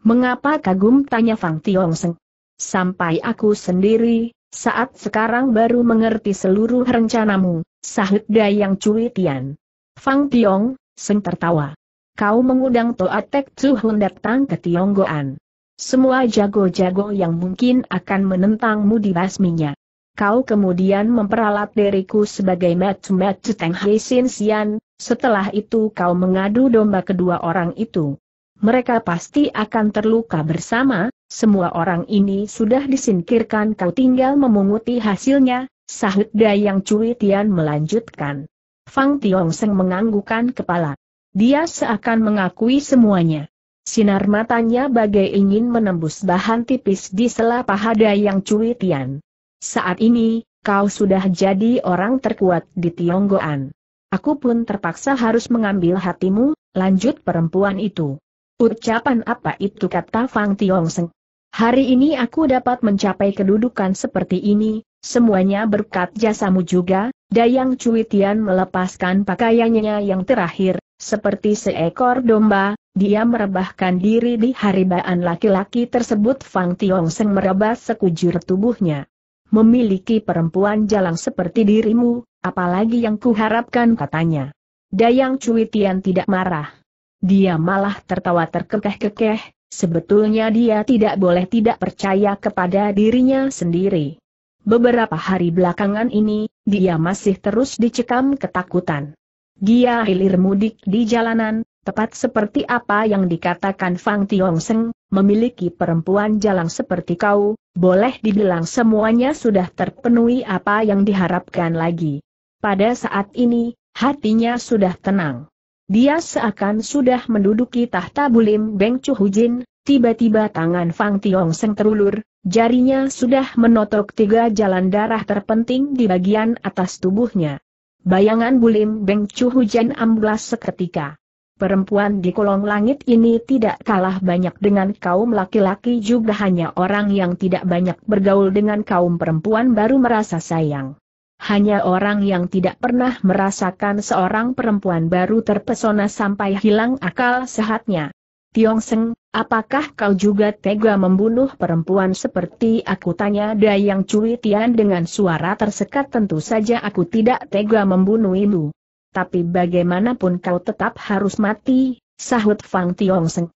Mengapa kagum tanya Fang Tiongseng? Sampai aku sendiri, saat sekarang baru mengerti seluruh rencanamu, sahut Dayang Cui Tian. Fang Tiong, Seng tertawa. Kau mengundang Toatek Hun datang ke Tionggoan. Semua jago-jago yang mungkin akan menentangmu di basminya. Kau kemudian memperalat diriku sebagai Matsumat Teng Hei Sin Sian, setelah itu kau mengadu domba kedua orang itu. Mereka pasti akan terluka bersama, semua orang ini sudah disingkirkan kau tinggal memunguti hasilnya, sahut Dayang Cui Tian melanjutkan. Fang Tiong Seng menganggukan kepala. Dia seakan mengakui semuanya. Sinar matanya bagai ingin menembus bahan tipis di sela paha Dayang Cui Tian. Saat ini, kau sudah jadi orang terkuat di Tionggoan. Aku pun terpaksa harus mengambil hatimu, lanjut perempuan itu. Ucapan apa itu kata Fang Tiongseng? Hari ini aku dapat mencapai kedudukan seperti ini, semuanya berkat jasamu juga, Dayang Cuitian melepaskan pakaiannya yang terakhir, seperti seekor domba, dia merebahkan diri di haribaan laki-laki tersebut Fang Tiongseng merebah sekujur tubuhnya. Memiliki perempuan jalang seperti dirimu, apalagi yang kuharapkan katanya. Dayang Cuitian tidak marah. Dia malah tertawa terkekeh-kekeh, sebetulnya dia tidak boleh tidak percaya kepada dirinya sendiri. Beberapa hari belakangan ini, dia masih terus dicekam ketakutan. Dia hilir mudik di jalanan, Tepat seperti apa yang dikatakan Fang Tiong Seng, memiliki perempuan jalang seperti kau, boleh dibilang semuanya sudah terpenuhi apa yang diharapkan lagi. Pada saat ini, hatinya sudah tenang. Dia seakan sudah menduduki tahta bulim Beng Chu Jin. tiba-tiba tangan Fang Tiong Seng terulur, jarinya sudah menotok tiga jalan darah terpenting di bagian atas tubuhnya. Bayangan bulim Beng Chu Jin amblas seketika. Perempuan di kolong langit ini tidak kalah banyak dengan kaum laki-laki juga hanya orang yang tidak banyak bergaul dengan kaum perempuan baru merasa sayang. Hanya orang yang tidak pernah merasakan seorang perempuan baru terpesona sampai hilang akal sehatnya. Tiong Seng, apakah kau juga tega membunuh perempuan seperti aku tanya Dayang Cui Tian dengan suara tersekat tentu saja aku tidak tega membunuhmu tapi bagaimanapun kau tetap harus mati, sahut Fang Tiong Seng.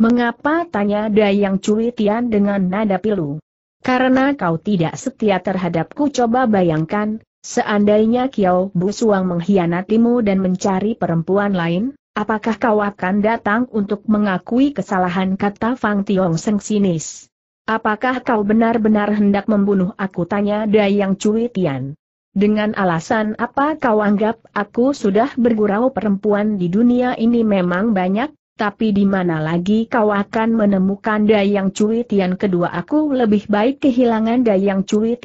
Mengapa tanya Dayang Cui Tian dengan nada pilu? Karena kau tidak setia terhadapku coba bayangkan, seandainya Kiao Busuang mengkhianatimu dan mencari perempuan lain, apakah kau akan datang untuk mengakui kesalahan kata Fang Tiong Seng sinis? Apakah kau benar-benar hendak membunuh aku tanya Dayang Cui Tian? Dengan alasan apa kau anggap aku sudah bergurau perempuan di dunia ini memang banyak, tapi di mana lagi kau akan menemukan Dayang Cui kedua aku lebih baik kehilangan Dayang Cui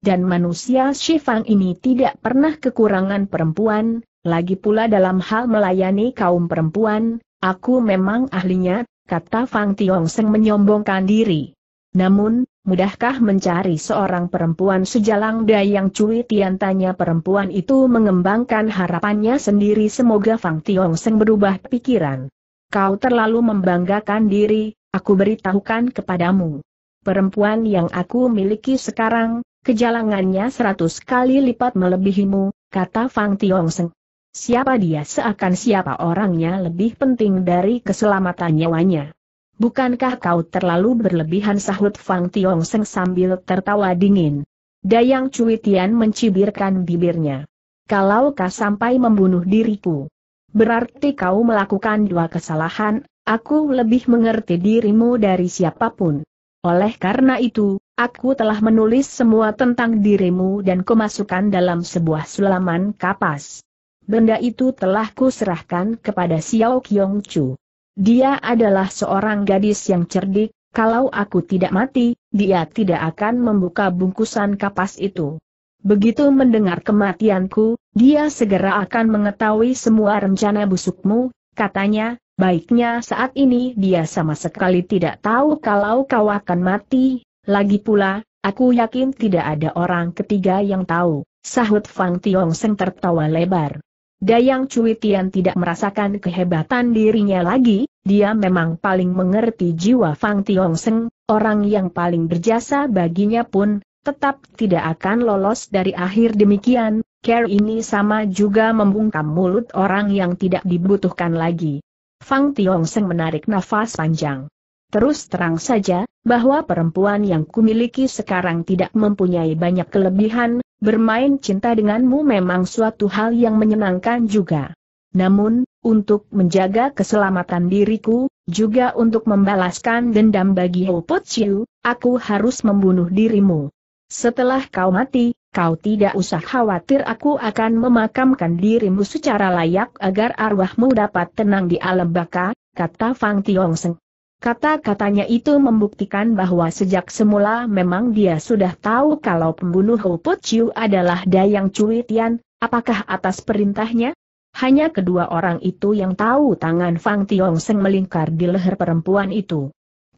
Dan manusia Shifang ini tidak pernah kekurangan perempuan, lagi pula dalam hal melayani kaum perempuan, aku memang ahlinya, kata Fang Tiong Seng menyombongkan diri. Namun, Mudahkah mencari seorang perempuan sejalang dayang cuy Tian tanya perempuan itu mengembangkan harapannya sendiri semoga Fang Tiong Seng berubah pikiran. Kau terlalu membanggakan diri, aku beritahukan kepadamu. Perempuan yang aku miliki sekarang, kejalangannya seratus kali lipat melebihimu, kata Fang Tiong Seng. Siapa dia seakan siapa orangnya lebih penting dari keselamatan nyawanya. Bukankah kau terlalu berlebihan sahut Fang Tiong Seng sambil tertawa dingin? Dayang Cui Tian mencibirkan bibirnya. Kalau kau sampai membunuh diriku, berarti kau melakukan dua kesalahan, aku lebih mengerti dirimu dari siapapun. Oleh karena itu, aku telah menulis semua tentang dirimu dan kemasukan dalam sebuah sulaman kapas. Benda itu telah kuserahkan kepada Xiao Qiong Chu. Dia adalah seorang gadis yang cerdik, kalau aku tidak mati, dia tidak akan membuka bungkusan kapas itu. Begitu mendengar kematianku, dia segera akan mengetahui semua rencana busukmu, katanya, baiknya saat ini dia sama sekali tidak tahu kalau kau akan mati, lagi pula, aku yakin tidak ada orang ketiga yang tahu, sahut Fang Tiong Seng tertawa lebar. Dayang Cui Tian tidak merasakan kehebatan dirinya lagi, dia memang paling mengerti jiwa Fang Tiong Seng, orang yang paling berjasa baginya pun, tetap tidak akan lolos dari akhir demikian, Care ini sama juga membungkam mulut orang yang tidak dibutuhkan lagi. Fang Tiong Seng menarik nafas panjang. Terus terang saja, bahwa perempuan yang kumiliki sekarang tidak mempunyai banyak kelebihan, bermain cinta denganmu memang suatu hal yang menyenangkan juga. Namun, untuk menjaga keselamatan diriku, juga untuk membalaskan dendam bagi Hopot Chiu, aku harus membunuh dirimu. Setelah kau mati, kau tidak usah khawatir aku akan memakamkan dirimu secara layak agar arwahmu dapat tenang di alam baka, kata Fang Tiong Seng. Kata-katanya itu membuktikan bahwa sejak semula memang dia sudah tahu kalau pembunuh Ho Po Chiu adalah Dayang Cui Tian, apakah atas perintahnya? Hanya kedua orang itu yang tahu tangan Fang Tiong Seng melingkar di leher perempuan itu.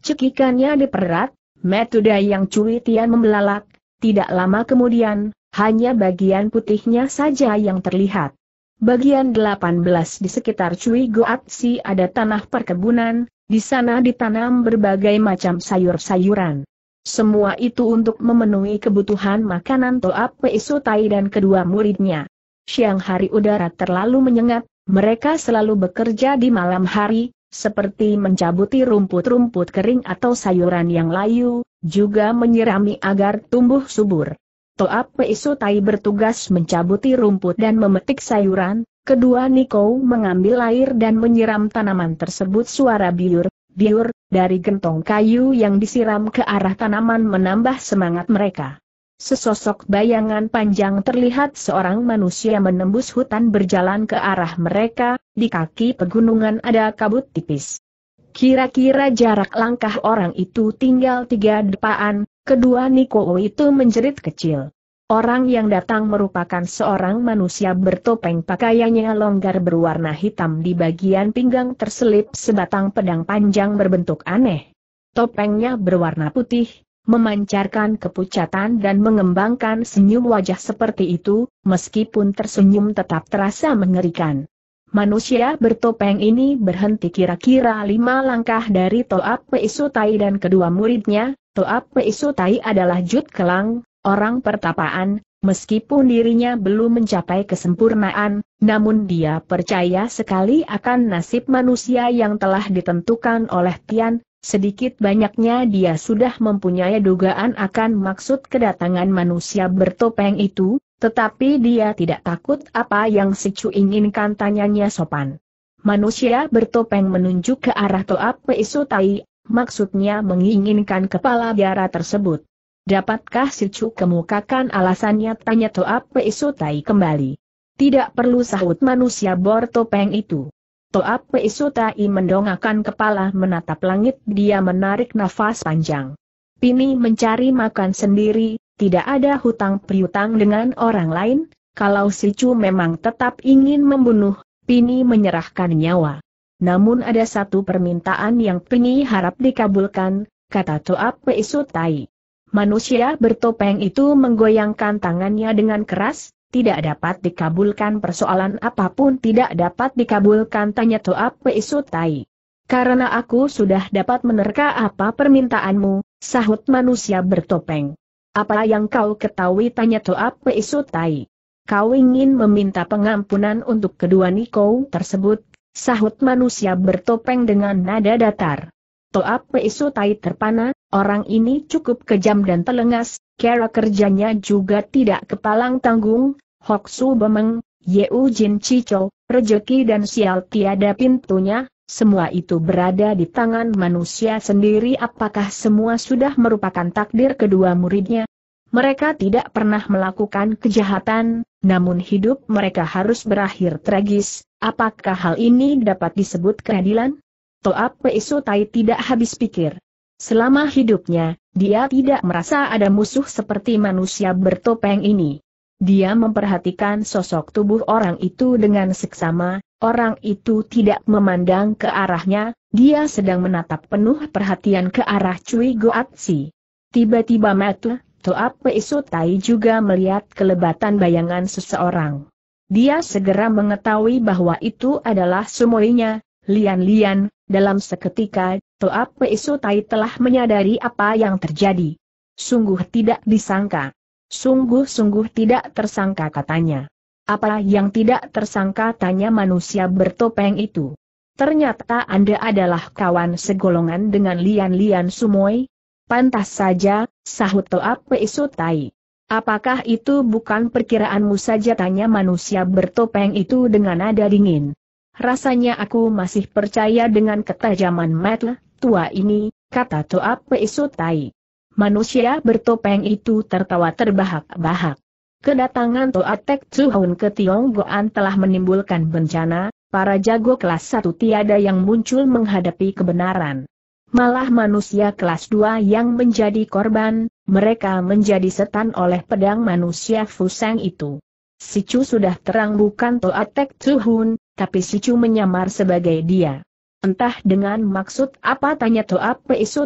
Cekikannya diperat, metode yang Cui Tian membelalak, tidak lama kemudian, hanya bagian putihnya saja yang terlihat. Bagian 18 di sekitar Cui Goat Si ada tanah perkebunan, di sana ditanam berbagai macam sayur-sayuran. Semua itu untuk memenuhi kebutuhan makanan Toap Peisutai dan kedua muridnya. Siang hari udara terlalu menyengat, mereka selalu bekerja di malam hari, seperti mencabuti rumput-rumput kering atau sayuran yang layu, juga menyirami agar tumbuh subur. Toap Peisutai bertugas mencabuti rumput dan memetik sayuran, Kedua Niko mengambil air dan menyiram tanaman tersebut suara biur, biur, dari gentong kayu yang disiram ke arah tanaman menambah semangat mereka. Sesosok bayangan panjang terlihat seorang manusia menembus hutan berjalan ke arah mereka, di kaki pegunungan ada kabut tipis. Kira-kira jarak langkah orang itu tinggal tiga depaan, kedua Niko itu menjerit kecil. Orang yang datang merupakan seorang manusia bertopeng pakaiannya longgar berwarna hitam di bagian pinggang terselip sebatang pedang panjang berbentuk aneh. Topengnya berwarna putih, memancarkan kepucatan dan mengembangkan senyum wajah seperti itu, meskipun tersenyum tetap terasa mengerikan. Manusia bertopeng ini berhenti kira-kira lima langkah dari Toap Peisutai dan kedua muridnya, Toap Peisutai adalah Jut Kelang, orang pertapaan, meskipun dirinya belum mencapai kesempurnaan, namun dia percaya sekali akan nasib manusia yang telah ditentukan oleh Tian, sedikit banyaknya dia sudah mempunyai dugaan akan maksud kedatangan manusia bertopeng itu, tetapi dia tidak takut apa yang si Chu inginkan tanyanya sopan. Manusia bertopeng menunjuk ke arah Toa Peisutai, maksudnya menginginkan kepala biara tersebut. Dapatkah si Chu kemukakan alasannya tanya Toap Peisutai kembali? Tidak perlu sahut manusia bortopeng itu. Toap Peisutai mendongakkan kepala menatap langit dia menarik nafas panjang. Pini mencari makan sendiri, tidak ada hutang piutang dengan orang lain, kalau si Chu memang tetap ingin membunuh, Pini menyerahkan nyawa. Namun ada satu permintaan yang Pini harap dikabulkan, kata Toap Peisutai. Manusia bertopeng itu menggoyangkan tangannya dengan keras, tidak dapat dikabulkan persoalan apapun tidak dapat dikabulkan tanya Toa Peisutai. Karena aku sudah dapat menerka apa permintaanmu, sahut manusia bertopeng. Apa yang kau ketahui tanya Toa Peisutai. Kau ingin meminta pengampunan untuk kedua Niko tersebut, sahut manusia bertopeng dengan nada datar. Toa Peisutai terpana, Orang ini cukup kejam dan telengas, cara kerjanya juga tidak kepalang tanggung, Su Bemeng, U Jin Cico, rejeki dan sial tiada pintunya, semua itu berada di tangan manusia sendiri apakah semua sudah merupakan takdir kedua muridnya? Mereka tidak pernah melakukan kejahatan, namun hidup mereka harus berakhir tragis, apakah hal ini dapat disebut keadilan? Toa Peisu Tai tidak habis pikir. Selama hidupnya, dia tidak merasa ada musuh seperti manusia bertopeng ini. Dia memperhatikan sosok tubuh orang itu dengan seksama, orang itu tidak memandang ke arahnya, dia sedang menatap penuh perhatian ke arah Cui Goatsi. Tiba-tiba Matu, Toap Peisutai juga melihat kelebatan bayangan seseorang. Dia segera mengetahui bahwa itu adalah semuanya. Lian-Lian, dalam seketika, Toa Peisutai telah menyadari apa yang terjadi. Sungguh tidak disangka. Sungguh-sungguh tidak tersangka katanya. Apa yang tidak tersangka tanya manusia bertopeng itu. Ternyata Anda adalah kawan segolongan dengan Lian-Lian Sumoy? Pantas saja, sahut Toa Peisutai. Apakah itu bukan perkiraanmu saja tanya manusia bertopeng itu dengan nada dingin? Rasanya aku masih percaya dengan ketajaman Matt tua ini, kata Toa Peisutai. Manusia bertopeng itu tertawa terbahak-bahak. Kedatangan Toa Tek Tsuhun ke Tionggoan telah menimbulkan bencana, para jago kelas satu tiada yang muncul menghadapi kebenaran. Malah manusia kelas dua yang menjadi korban, mereka menjadi setan oleh pedang manusia Fuseng itu. Sicu sudah terang bukan Toa Tek Tsuhun, tapi Sicu menyamar sebagai dia. Entah dengan maksud apa tanya Toa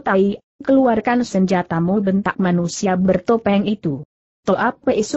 Tai, keluarkan senjatamu bentak manusia bertopeng itu. Toa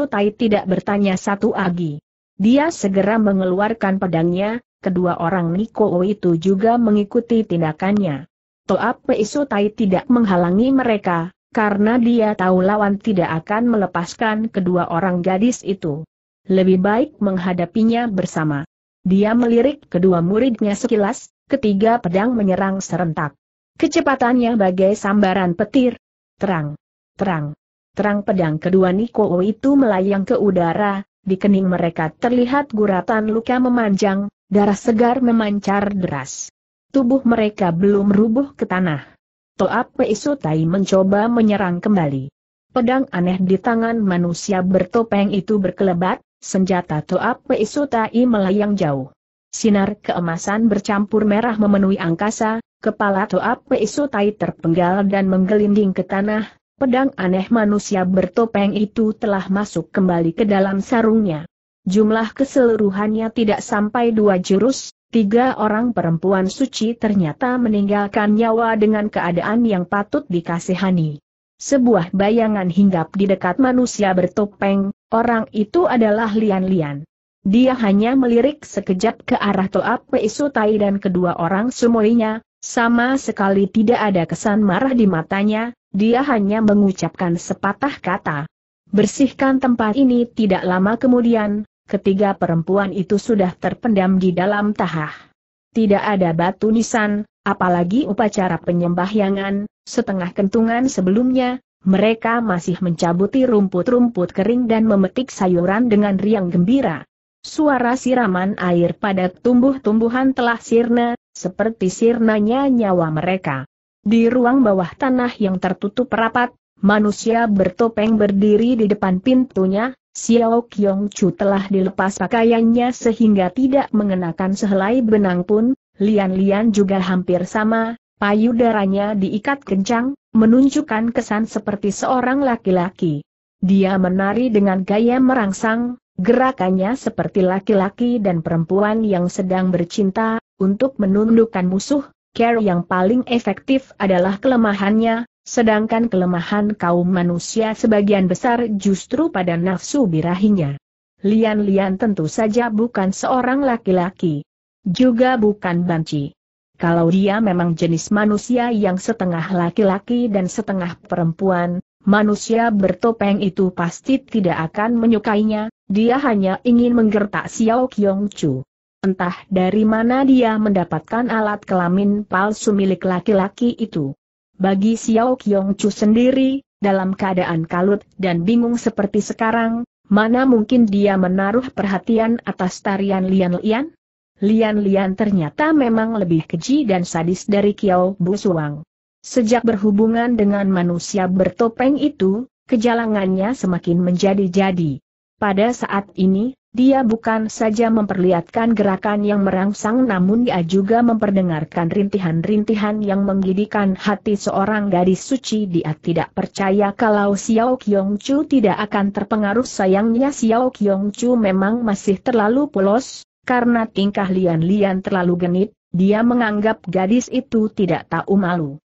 Tai tidak bertanya satu lagi. Dia segera mengeluarkan pedangnya, kedua orang Niko itu juga mengikuti tindakannya. Toa Tai tidak menghalangi mereka, karena dia tahu lawan tidak akan melepaskan kedua orang gadis itu. Lebih baik menghadapinya bersama. Dia melirik kedua muridnya sekilas, ketiga pedang menyerang serentak. Kecepatannya bagai sambaran petir. Terang, terang, terang pedang kedua Niko itu melayang ke udara, di kening mereka terlihat guratan luka memanjang, darah segar memancar deras. Tubuh mereka belum rubuh ke tanah. Toap Peisutai mencoba menyerang kembali. Pedang aneh di tangan manusia bertopeng itu berkelebat, senjata Toap Peisutai melayang jauh. Sinar keemasan bercampur merah memenuhi angkasa, kepala Toa Peiso Tai terpenggal dan menggelinding ke tanah, pedang aneh manusia bertopeng itu telah masuk kembali ke dalam sarungnya. Jumlah keseluruhannya tidak sampai dua jurus, tiga orang perempuan suci ternyata meninggalkan nyawa dengan keadaan yang patut dikasihani. Sebuah bayangan hinggap di dekat manusia bertopeng, orang itu adalah Lian Lian dia hanya melirik sekejap ke arah Toa Pei dan kedua orang sumoinya, sama sekali tidak ada kesan marah di matanya, dia hanya mengucapkan sepatah kata. Bersihkan tempat ini tidak lama kemudian, ketiga perempuan itu sudah terpendam di dalam tahah. Tidak ada batu nisan, apalagi upacara penyembahyangan, setengah kentungan sebelumnya, mereka masih mencabuti rumput-rumput kering dan memetik sayuran dengan riang gembira. Suara siraman air pada tumbuh-tumbuhan telah sirna, seperti sirnanya nyawa mereka. Di ruang bawah tanah yang tertutup rapat, manusia bertopeng berdiri di depan pintunya, Xiao Kyong Chu telah dilepas pakaiannya sehingga tidak mengenakan sehelai benang pun, lian-lian juga hampir sama, payudaranya diikat kencang, menunjukkan kesan seperti seorang laki-laki. Dia menari dengan gaya merangsang, Gerakannya seperti laki-laki dan perempuan yang sedang bercinta, untuk menundukkan musuh, care yang paling efektif adalah kelemahannya, sedangkan kelemahan kaum manusia sebagian besar justru pada nafsu birahinya. Lian-Lian tentu saja bukan seorang laki-laki. Juga bukan banci. Kalau dia memang jenis manusia yang setengah laki-laki dan setengah perempuan, manusia bertopeng itu pasti tidak akan menyukainya, dia hanya ingin menggertak Xiao Qiong Chu. Entah dari mana dia mendapatkan alat kelamin palsu milik laki-laki itu. Bagi Xiao Qiong Chu sendiri, dalam keadaan kalut dan bingung seperti sekarang, mana mungkin dia menaruh perhatian atas tarian lian-lian? Lian-lian ternyata memang lebih keji dan sadis dari Kiao Suang. Sejak berhubungan dengan manusia bertopeng itu, kejalangannya semakin menjadi-jadi. Pada saat ini, dia bukan saja memperlihatkan gerakan yang merangsang namun dia juga memperdengarkan rintihan-rintihan yang menggidikan hati seorang gadis suci dia tidak percaya kalau Xiao Qiong Chu tidak akan terpengaruh sayangnya Xiao Qiong Chu memang masih terlalu polos, karena tingkah lian-lian terlalu genit, dia menganggap gadis itu tidak tahu malu.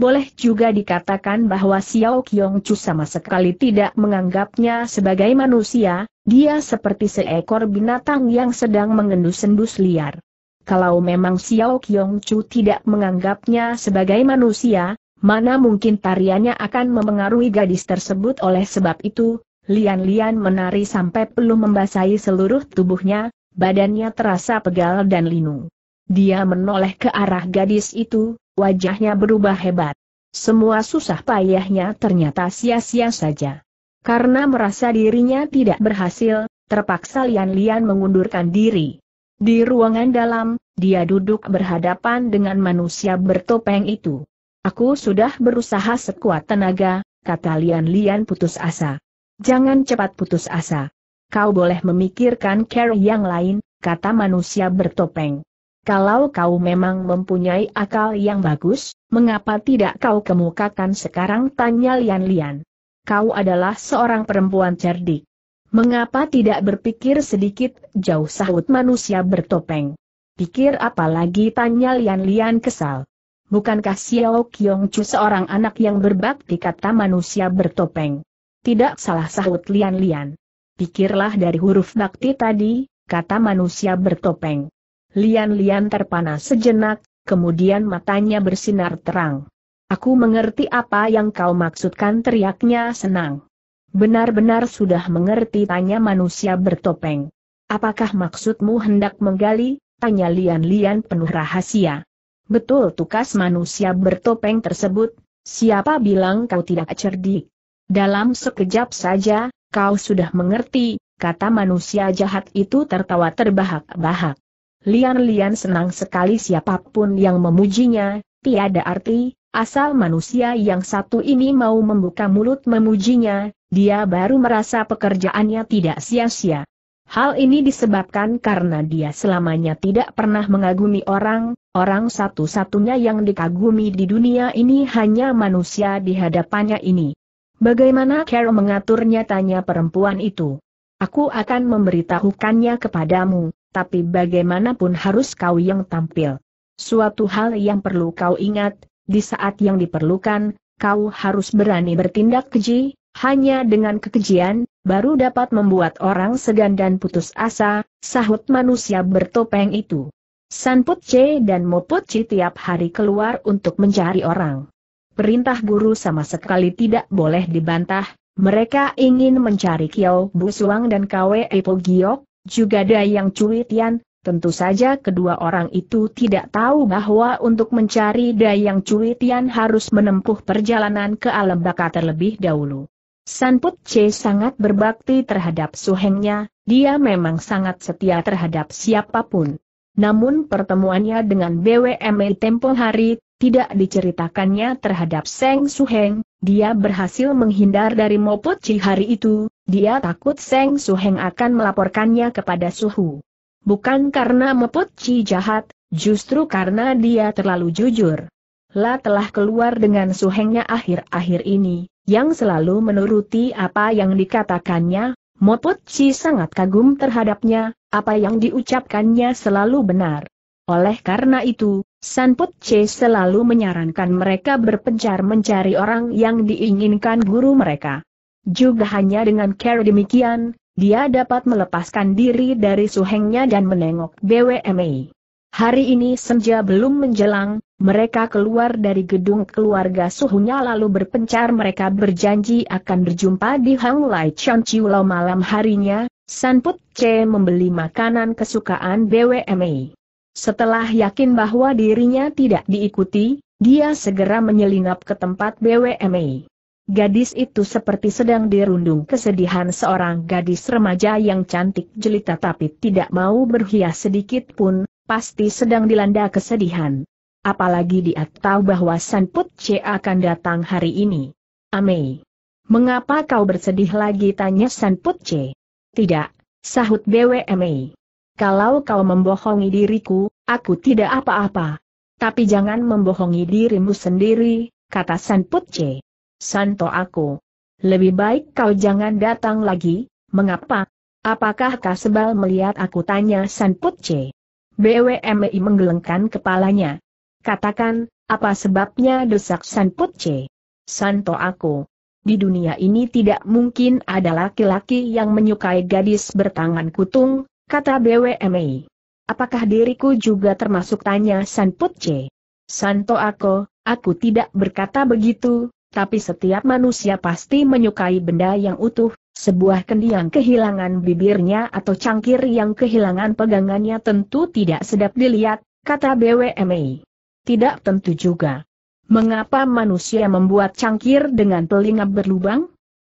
Boleh juga dikatakan bahwa Xiao Qiong Chu sama sekali tidak menganggapnya sebagai manusia, dia seperti seekor binatang yang sedang mengendus-endus liar. Kalau memang Xiao Qiong Chu tidak menganggapnya sebagai manusia, mana mungkin tariannya akan memengaruhi gadis tersebut oleh sebab itu, Lian-Lian menari sampai peluh membasahi seluruh tubuhnya, badannya terasa pegal dan linu. Dia menoleh ke arah gadis itu, wajahnya berubah hebat. Semua susah payahnya ternyata sia-sia saja. Karena merasa dirinya tidak berhasil, terpaksa Lian-Lian mengundurkan diri. Di ruangan dalam, dia duduk berhadapan dengan manusia bertopeng itu. Aku sudah berusaha sekuat tenaga, kata Lian-Lian putus asa. Jangan cepat putus asa. Kau boleh memikirkan care yang lain, kata manusia bertopeng. Kalau kau memang mempunyai akal yang bagus, mengapa tidak kau kemukakan sekarang tanya Lian-Lian? Kau adalah seorang perempuan cerdik. Mengapa tidak berpikir sedikit jauh sahut manusia bertopeng? Pikir apalagi tanya Lian-Lian kesal. Bukankah Xiao Kyong Chu seorang anak yang berbakti kata manusia bertopeng? Tidak salah sahut Lian-Lian. Pikirlah dari huruf bakti tadi, kata manusia bertopeng. Lian-lian terpana sejenak, kemudian matanya bersinar terang. Aku mengerti apa yang kau maksudkan teriaknya senang. Benar-benar sudah mengerti tanya manusia bertopeng. Apakah maksudmu hendak menggali? Tanya Lian-Lian penuh rahasia. Betul tukas manusia bertopeng tersebut, siapa bilang kau tidak cerdik? Dalam sekejap saja, kau sudah mengerti, kata manusia jahat itu tertawa terbahak-bahak. Lian-lian senang sekali siapapun yang memujinya, tiada arti, asal manusia yang satu ini mau membuka mulut memujinya, dia baru merasa pekerjaannya tidak sia-sia. Hal ini disebabkan karena dia selamanya tidak pernah mengagumi orang, orang satu-satunya yang dikagumi di dunia ini hanya manusia di hadapannya ini. Bagaimana Carol mengaturnya tanya perempuan itu? Aku akan memberitahukannya kepadamu, tapi bagaimanapun harus kau yang tampil. Suatu hal yang perlu kau ingat, di saat yang diperlukan, kau harus berani bertindak keji, hanya dengan kekejian, baru dapat membuat orang segan dan putus asa, sahut manusia bertopeng itu. Sanput C dan Moput C tiap hari keluar untuk mencari orang. Perintah guru sama sekali tidak boleh dibantah, mereka ingin mencari Kiao Busuang dan Kwe Epo Giok, juga Dayang Cuitian, tentu saja kedua orang itu tidak tahu bahwa untuk mencari Dayang Cuitian harus menempuh perjalanan ke alam baka terlebih dahulu. Sanput Che sangat berbakti terhadap suhengnya, dia memang sangat setia terhadap siapapun. Namun pertemuannya dengan BWML tempo hari, tidak diceritakannya terhadap Seng Suheng, dia berhasil menghindar dari Moput Ci hari itu, dia takut Seng Suheng akan melaporkannya kepada Suhu. Bukan karena Meput Ci jahat, justru karena dia terlalu jujur. La telah keluar dengan Suhengnya akhir-akhir ini, yang selalu menuruti apa yang dikatakannya, Meput Chi sangat kagum terhadapnya, apa yang diucapkannya selalu benar. Oleh karena itu, San Put Che selalu menyarankan mereka berpencar mencari orang yang diinginkan guru mereka. Juga hanya dengan cara demikian, dia dapat melepaskan diri dari suhengnya dan menengok BWMA. Hari ini senja belum menjelang, mereka keluar dari gedung keluarga suhunya lalu berpencar mereka berjanji akan berjumpa di Hang Lai Chan Lau malam harinya, Sanput Che membeli makanan kesukaan BWMA. Setelah yakin bahwa dirinya tidak diikuti, dia segera menyelinap ke tempat BWMA. Gadis itu seperti sedang dirundung kesedihan seorang gadis remaja yang cantik jelita tapi tidak mau berhias sedikit pun, pasti sedang dilanda kesedihan. Apalagi dia tahu bahwa Put Che akan datang hari ini. Amei. Mengapa kau bersedih lagi tanya Sanput Che? Tidak, sahut Amei. Kalau kau membohongi diriku, aku tidak apa-apa. Tapi jangan membohongi dirimu sendiri, kata Sanput Che. Santo aku. Lebih baik kau jangan datang lagi, mengapa? Apakah kau sebal melihat aku tanya San Putce? BWMI menggelengkan kepalanya. Katakan, apa sebabnya desak San Putce? Santo aku. Di dunia ini tidak mungkin ada laki-laki yang menyukai gadis bertangan kutung, kata BWMI. Apakah diriku juga termasuk tanya San Putce? Santo aku, aku tidak berkata begitu, tapi setiap manusia pasti menyukai benda yang utuh, sebuah kendi yang kehilangan bibirnya atau cangkir yang kehilangan pegangannya tentu tidak sedap dilihat, kata BWMI. Tidak tentu juga. Mengapa manusia membuat cangkir dengan telinga berlubang?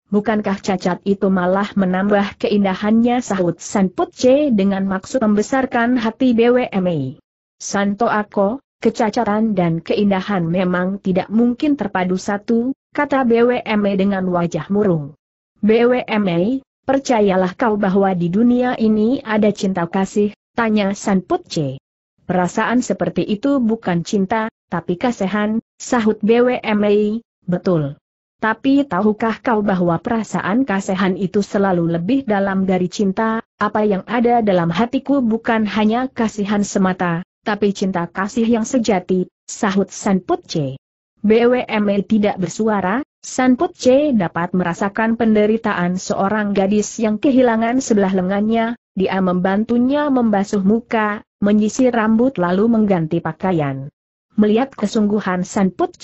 Bukankah cacat itu malah menambah keindahannya sahut C dengan maksud membesarkan hati BWMI? Santo Ako, Kecacaran dan keindahan memang tidak mungkin terpadu satu, kata BWME dengan wajah murung. BWME, percayalah kau bahwa di dunia ini ada cinta kasih, tanya San Putce. Perasaan seperti itu bukan cinta, tapi kasihan, sahut BWME. betul. Tapi tahukah kau bahwa perasaan kasihan itu selalu lebih dalam dari cinta, apa yang ada dalam hatiku bukan hanya kasihan semata, tapi cinta kasih yang sejati, sahut San Put BWME e tidak bersuara, San Put dapat merasakan penderitaan seorang gadis yang kehilangan sebelah lengannya, dia membantunya membasuh muka, menyisir rambut lalu mengganti pakaian. Melihat kesungguhan San Put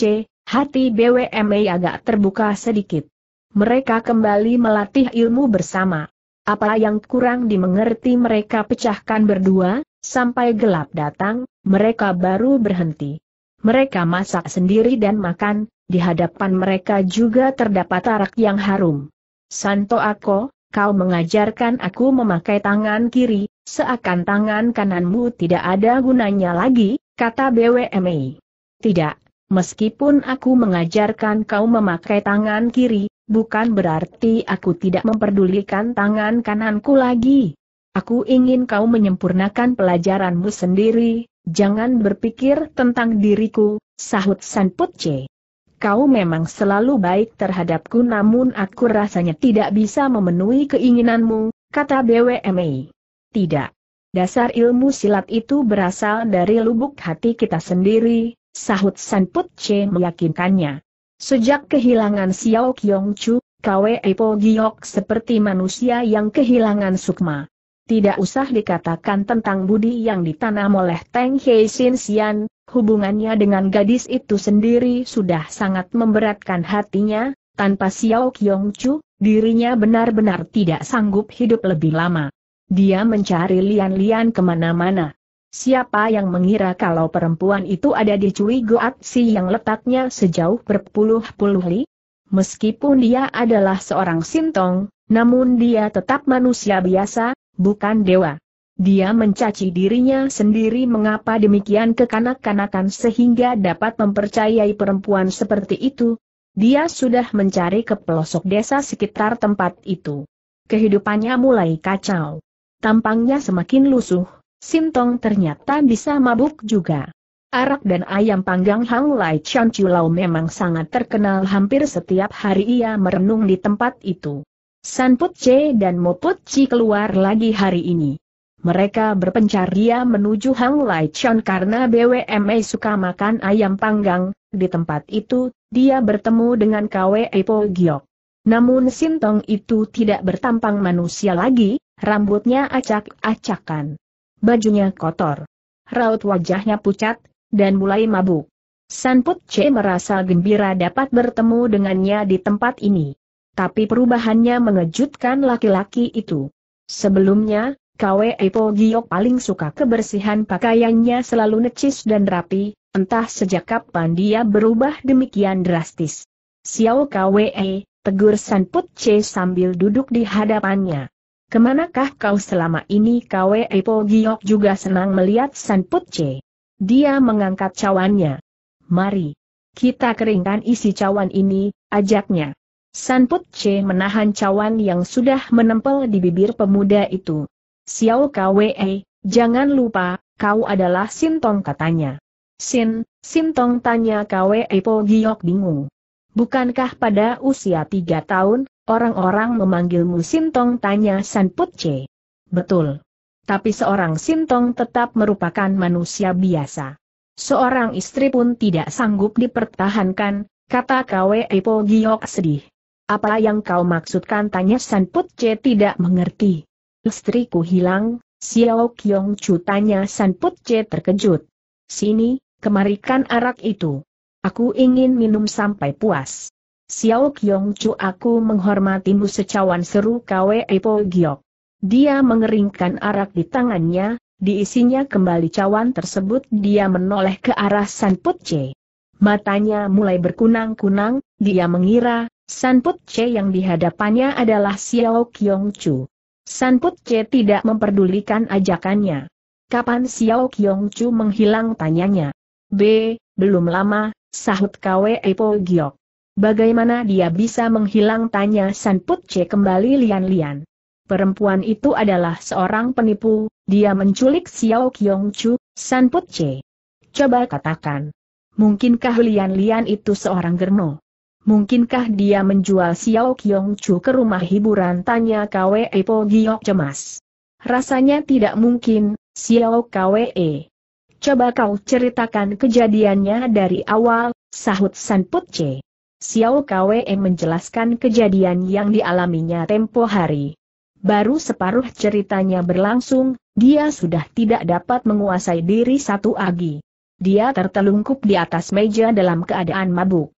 hati BWME agak terbuka sedikit. Mereka kembali melatih ilmu bersama. Apa yang kurang dimengerti mereka pecahkan berdua, Sampai gelap datang, mereka baru berhenti. Mereka masak sendiri dan makan, di hadapan mereka juga terdapat arak yang harum. Santo Ako, kau mengajarkan aku memakai tangan kiri, seakan tangan kananmu tidak ada gunanya lagi, kata BWMI. Tidak, meskipun aku mengajarkan kau memakai tangan kiri, bukan berarti aku tidak memperdulikan tangan kananku lagi. Aku ingin kau menyempurnakan pelajaranmu sendiri, jangan berpikir tentang diriku, sahut San Putce. Kau memang selalu baik terhadapku namun aku rasanya tidak bisa memenuhi keinginanmu, kata BWMI. Tidak. Dasar ilmu silat itu berasal dari lubuk hati kita sendiri, sahut San Putce meyakinkannya. Sejak kehilangan Xiao Kyong Chu, KWE Po Giok seperti manusia yang kehilangan sukma. Tidak usah dikatakan tentang budi yang ditanam oleh Teng Hei Sin Xian, hubungannya dengan gadis itu sendiri sudah sangat memberatkan hatinya, tanpa Xiao Kyong Chu, dirinya benar-benar tidak sanggup hidup lebih lama. Dia mencari lian-lian kemana-mana. Siapa yang mengira kalau perempuan itu ada di Cui si yang letaknya sejauh berpuluh-puluh li? Meskipun dia adalah seorang sintong, namun dia tetap manusia biasa, bukan dewa. Dia mencaci dirinya sendiri mengapa demikian kekanak-kanakan sehingga dapat mempercayai perempuan seperti itu. Dia sudah mencari ke pelosok desa sekitar tempat itu. Kehidupannya mulai kacau. Tampangnya semakin lusuh, Sintong ternyata bisa mabuk juga. Arak dan ayam panggang Hang Lai Chan Chulau memang sangat terkenal hampir setiap hari ia merenung di tempat itu. Sanput C dan Moput C keluar lagi hari ini. Mereka berpencar dia menuju Hang Lai Chon karena BWME suka makan ayam panggang, di tempat itu, dia bertemu dengan KWE Po Giok. Namun Sintong itu tidak bertampang manusia lagi, rambutnya acak-acakan. Bajunya kotor. Raut wajahnya pucat, dan mulai mabuk. Sanput C merasa gembira dapat bertemu dengannya di tempat ini. Tapi perubahannya mengejutkan laki-laki itu. Sebelumnya, Kwe Epo Giok paling suka kebersihan pakaiannya selalu necis dan rapi, entah sejak kapan dia berubah demikian drastis. Xiao Kwe, e, tegur San Put Che sambil duduk di hadapannya. Kemanakah kau selama ini Kwe Epo Giok juga senang melihat San Put Che? Dia mengangkat cawannya. Mari. Kita keringkan isi cawan ini, ajaknya. Sanput Che menahan cawan yang sudah menempel di bibir pemuda itu. Xiao Kwee, jangan lupa, kau adalah Sintong katanya. Sin, Sintong tanya Kwee Po Giok bingung. Bukankah pada usia tiga tahun, orang-orang memanggilmu Sintong tanya Sanput Che. Betul. Tapi seorang Sintong tetap merupakan manusia biasa. Seorang istri pun tidak sanggup dipertahankan, kata Kwee Po Giok sedih. Apa yang kau maksudkan tanya San Put Che tidak mengerti. Istriku hilang, Xiao Kiong Chu tanya San Put Che terkejut. Sini, kemarikan arak itu. Aku ingin minum sampai puas. Xiao Kiong Chu aku menghormatimu secawan seru Kwe Po Giok. Dia mengeringkan arak di tangannya, diisinya kembali cawan tersebut dia menoleh ke arah San Put Che. Matanya mulai berkunang-kunang, dia mengira, Sanput C yang dihadapannya adalah Xiao Qiong Chu. Sanput C tidak memperdulikan ajakannya. Kapan Xiao Qiong Chu menghilang tanyanya? B. Belum lama, sahut Kwe Epo Giok. Bagaimana dia bisa menghilang tanya Sanput C kembali lian-lian. Perempuan itu adalah seorang penipu, dia menculik Xiao Qiong Chu, Sanput C. Coba katakan. Mungkinkah lian-lian itu seorang germo? Mungkinkah dia menjual Xiao Kiong Chu ke rumah hiburan? Tanya Kwe Po Giok cemas. Rasanya tidak mungkin, Xiao Kwe. Coba kau ceritakan kejadiannya dari awal, sahut San Put C. Xiao Kwe menjelaskan kejadian yang dialaminya tempo hari. Baru separuh ceritanya berlangsung, dia sudah tidak dapat menguasai diri satu agi. Dia tertelungkup di atas meja dalam keadaan mabuk.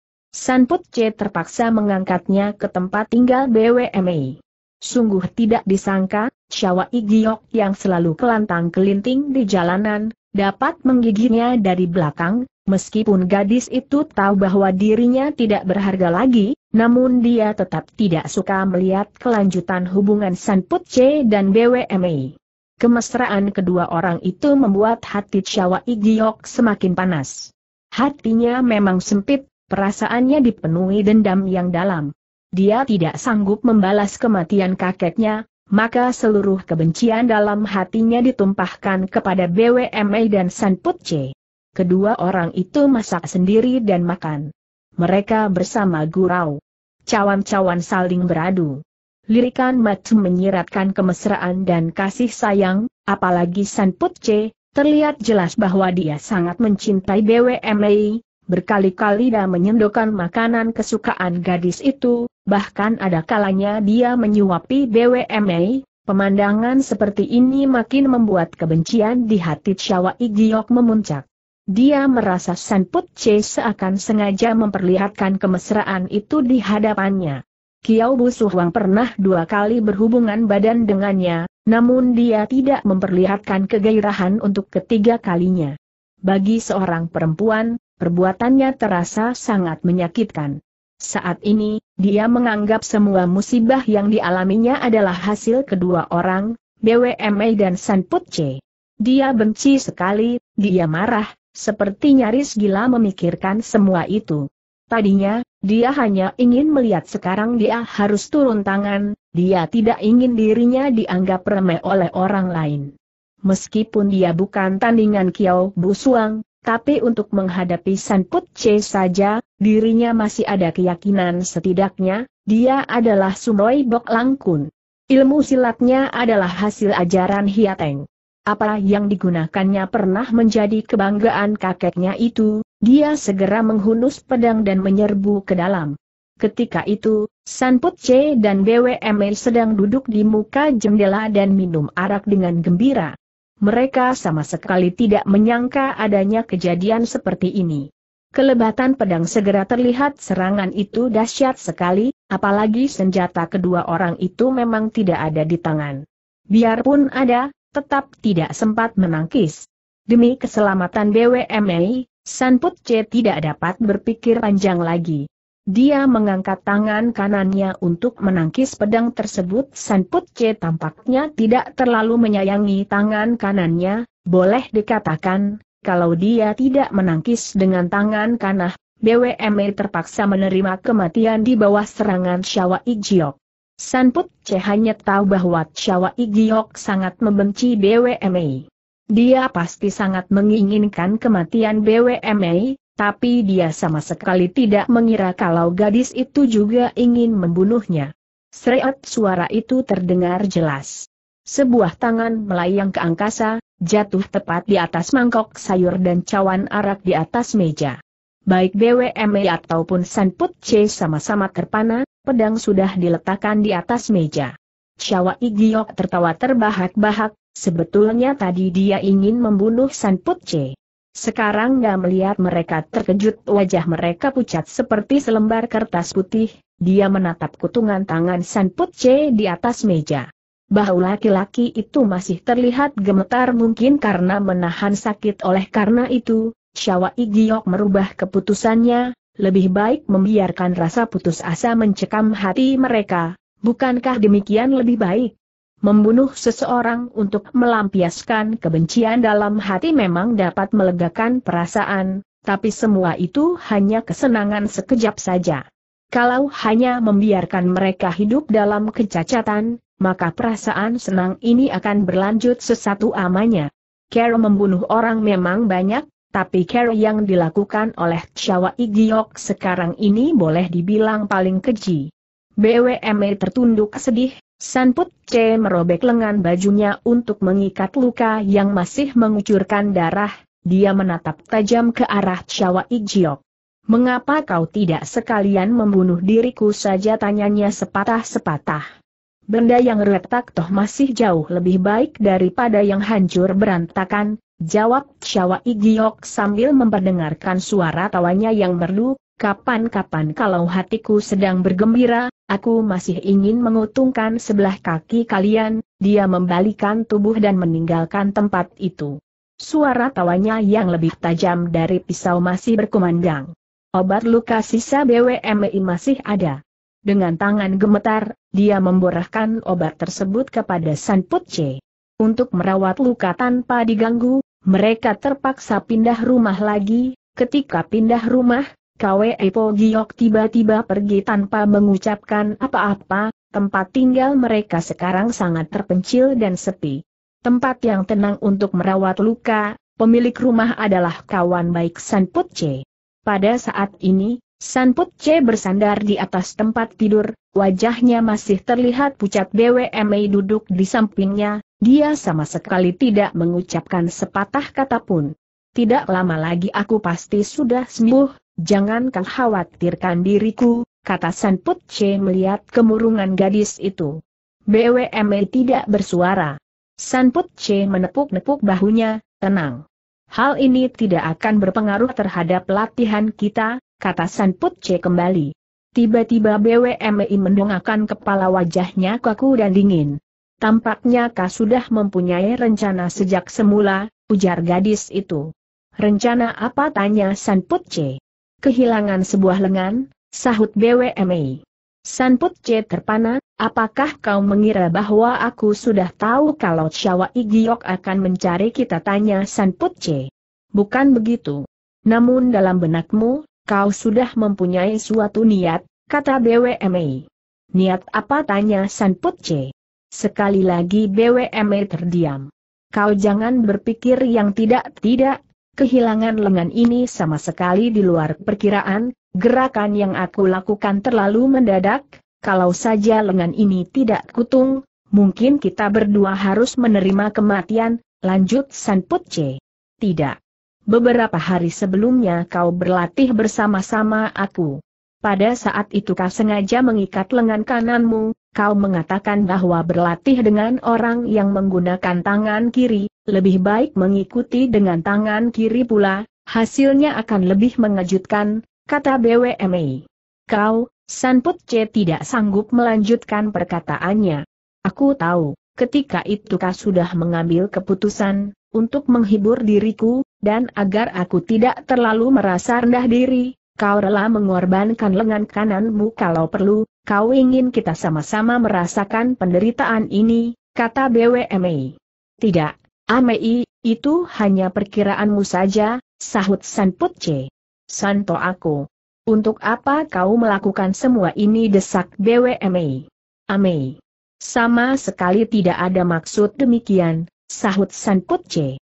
Put C terpaksa mengangkatnya ke tempat tinggal BWMI. Sungguh tidak disangka, Syawa Igiok yang selalu kelantang kelinting di jalanan, dapat menggigitnya dari belakang, meskipun gadis itu tahu bahwa dirinya tidak berharga lagi, namun dia tetap tidak suka melihat kelanjutan hubungan Put C dan BWMI. Kemesraan kedua orang itu membuat hati Syawa Igiok semakin panas. Hatinya memang sempit, Perasaannya dipenuhi dendam yang dalam. Dia tidak sanggup membalas kematian kakeknya, maka seluruh kebencian dalam hatinya ditumpahkan kepada BWMA dan Putce. Kedua orang itu masak sendiri dan makan. Mereka bersama gurau. Cawan-cawan saling beradu. Lirikan Matu menyiratkan kemesraan dan kasih sayang, apalagi Putce, terlihat jelas bahwa dia sangat mencintai BWMA, Berkali-kali dia menyendokkan makanan kesukaan gadis itu, bahkan ada kalanya dia menyuapi BWMA, pemandangan seperti ini makin membuat kebencian di hati Chawa Igiok memuncak. Dia merasa Sanput C seakan sengaja memperlihatkan kemesraan itu di hadapannya. Kiao Busuhuang pernah dua kali berhubungan badan dengannya, namun dia tidak memperlihatkan kegairahan untuk ketiga kalinya. Bagi seorang perempuan, perbuatannya terasa sangat menyakitkan. Saat ini, dia menganggap semua musibah yang dialaminya adalah hasil kedua orang, BWME dan San C. Dia benci sekali, dia marah, seperti nyaris gila memikirkan semua itu. Tadinya, dia hanya ingin melihat sekarang dia harus turun tangan, dia tidak ingin dirinya dianggap remeh oleh orang lain. Meskipun dia bukan tandingan Kiao Busuang, tapi untuk menghadapi Sanput Che saja, dirinya masih ada keyakinan setidaknya, dia adalah Sumoi Bok Langkun. Ilmu silatnya adalah hasil ajaran Hiateng. Apa yang digunakannya pernah menjadi kebanggaan kakeknya itu, dia segera menghunus pedang dan menyerbu ke dalam. Ketika itu, Sanput Che dan BWME sedang duduk di muka jendela dan minum arak dengan gembira mereka sama sekali tidak menyangka adanya kejadian seperti ini. Kelebatan pedang segera terlihat serangan itu dahsyat sekali, apalagi senjata kedua orang itu memang tidak ada di tangan. Biarpun ada, tetap tidak sempat menangkis. Demi keselamatan BWMI, Sanput C tidak dapat berpikir panjang lagi. Dia mengangkat tangan kanannya untuk menangkis pedang tersebut. Sanput C tampaknya tidak terlalu menyayangi tangan kanannya, boleh dikatakan, kalau dia tidak menangkis dengan tangan kanah, BWME terpaksa menerima kematian di bawah serangan Syawa Ijiok. Sanput C hanya tahu bahwa Syawa Ijiok sangat membenci BWME. Dia pasti sangat menginginkan kematian BWME, tapi dia sama sekali tidak mengira kalau gadis itu juga ingin membunuhnya. Sreat suara itu terdengar jelas. Sebuah tangan melayang ke angkasa, jatuh tepat di atas mangkok sayur dan cawan arak di atas meja. Baik BWME ataupun Sanput C sama-sama terpana, pedang sudah diletakkan di atas meja. Chawa Igiok tertawa terbahak-bahak, sebetulnya tadi dia ingin membunuh Sanput C. Sekarang gak melihat mereka terkejut wajah mereka pucat seperti selembar kertas putih, dia menatap kutungan tangan San Putce di atas meja. Bahu laki-laki itu masih terlihat gemetar mungkin karena menahan sakit oleh karena itu, Syawa Igiok merubah keputusannya, lebih baik membiarkan rasa putus asa mencekam hati mereka, bukankah demikian lebih baik? Membunuh seseorang untuk melampiaskan kebencian dalam hati memang dapat melegakan perasaan, tapi semua itu hanya kesenangan sekejap saja. Kalau hanya membiarkan mereka hidup dalam kecacatan, maka perasaan senang ini akan berlanjut sesatu amanya. Kero membunuh orang memang banyak, tapi kero yang dilakukan oleh Chawa Igiok sekarang ini boleh dibilang paling keji. BWME tertunduk sedih, Sanput C merobek lengan bajunya untuk mengikat luka yang masih mengucurkan darah, dia menatap tajam ke arah Chawa Ijiok. Mengapa kau tidak sekalian membunuh diriku saja tanyanya sepatah-sepatah. Benda yang retak toh masih jauh lebih baik daripada yang hancur berantakan, jawab Chawa Ijiok sambil memperdengarkan suara tawanya yang merdu, kapan-kapan kalau hatiku sedang bergembira, aku masih ingin mengutungkan sebelah kaki kalian, dia membalikan tubuh dan meninggalkan tempat itu. Suara tawanya yang lebih tajam dari pisau masih berkumandang. Obat luka sisa BWMI masih ada. Dengan tangan gemetar, dia memborahkan obat tersebut kepada San Putce. Untuk merawat luka tanpa diganggu, mereka terpaksa pindah rumah lagi, Ketika pindah rumah, Kwe Po Giok tiba-tiba pergi tanpa mengucapkan apa-apa, tempat tinggal mereka sekarang sangat terpencil dan sepi. Tempat yang tenang untuk merawat luka, pemilik rumah adalah kawan baik San Put Che. Pada saat ini, San Put Che bersandar di atas tempat tidur, wajahnya masih terlihat pucat BWMA duduk di sampingnya, dia sama sekali tidak mengucapkan sepatah kata pun. Tidak lama lagi aku pasti sudah sembuh, Jangan kau khawatirkan diriku, kata San Put Che melihat kemurungan gadis itu. BWME tidak bersuara. San Put Che menepuk-nepuk bahunya, tenang. Hal ini tidak akan berpengaruh terhadap latihan kita, kata San Put Che kembali. Tiba-tiba BWMI mendongakkan kepala wajahnya kaku dan dingin. Tampaknya kau sudah mempunyai rencana sejak semula, ujar gadis itu. Rencana apa tanya San Che? kehilangan sebuah lengan, sahut BWMI. Sanput C terpana, apakah kau mengira bahwa aku sudah tahu kalau Syawal Igiok akan mencari kita tanya Sanput C. Bukan begitu. Namun dalam benakmu, kau sudah mempunyai suatu niat, kata BWMI. Niat apa tanya Sanput C. Sekali lagi BWMI terdiam. Kau jangan berpikir yang tidak-tidak, Kehilangan lengan ini sama sekali di luar perkiraan, gerakan yang aku lakukan terlalu mendadak, kalau saja lengan ini tidak kutung, mungkin kita berdua harus menerima kematian, lanjut San Putce. Tidak. Beberapa hari sebelumnya kau berlatih bersama-sama aku. Pada saat itu kau sengaja mengikat lengan kananmu, kau mengatakan bahwa berlatih dengan orang yang menggunakan tangan kiri, lebih baik mengikuti dengan tangan kiri pula, hasilnya akan lebih mengejutkan, kata BWMA. Kau, Sanput C tidak sanggup melanjutkan perkataannya. Aku tahu, ketika itu kau sudah mengambil keputusan, untuk menghibur diriku, dan agar aku tidak terlalu merasa rendah diri, kau rela mengorbankan lengan kananmu kalau perlu, kau ingin kita sama-sama merasakan penderitaan ini, kata BWMA. Tidak, Amei, itu hanya perkiraanmu saja, sahut San Putce. Santo aku. Untuk apa kau melakukan semua ini desak Mei. Amei. Sama sekali tidak ada maksud demikian, sahut San Putce.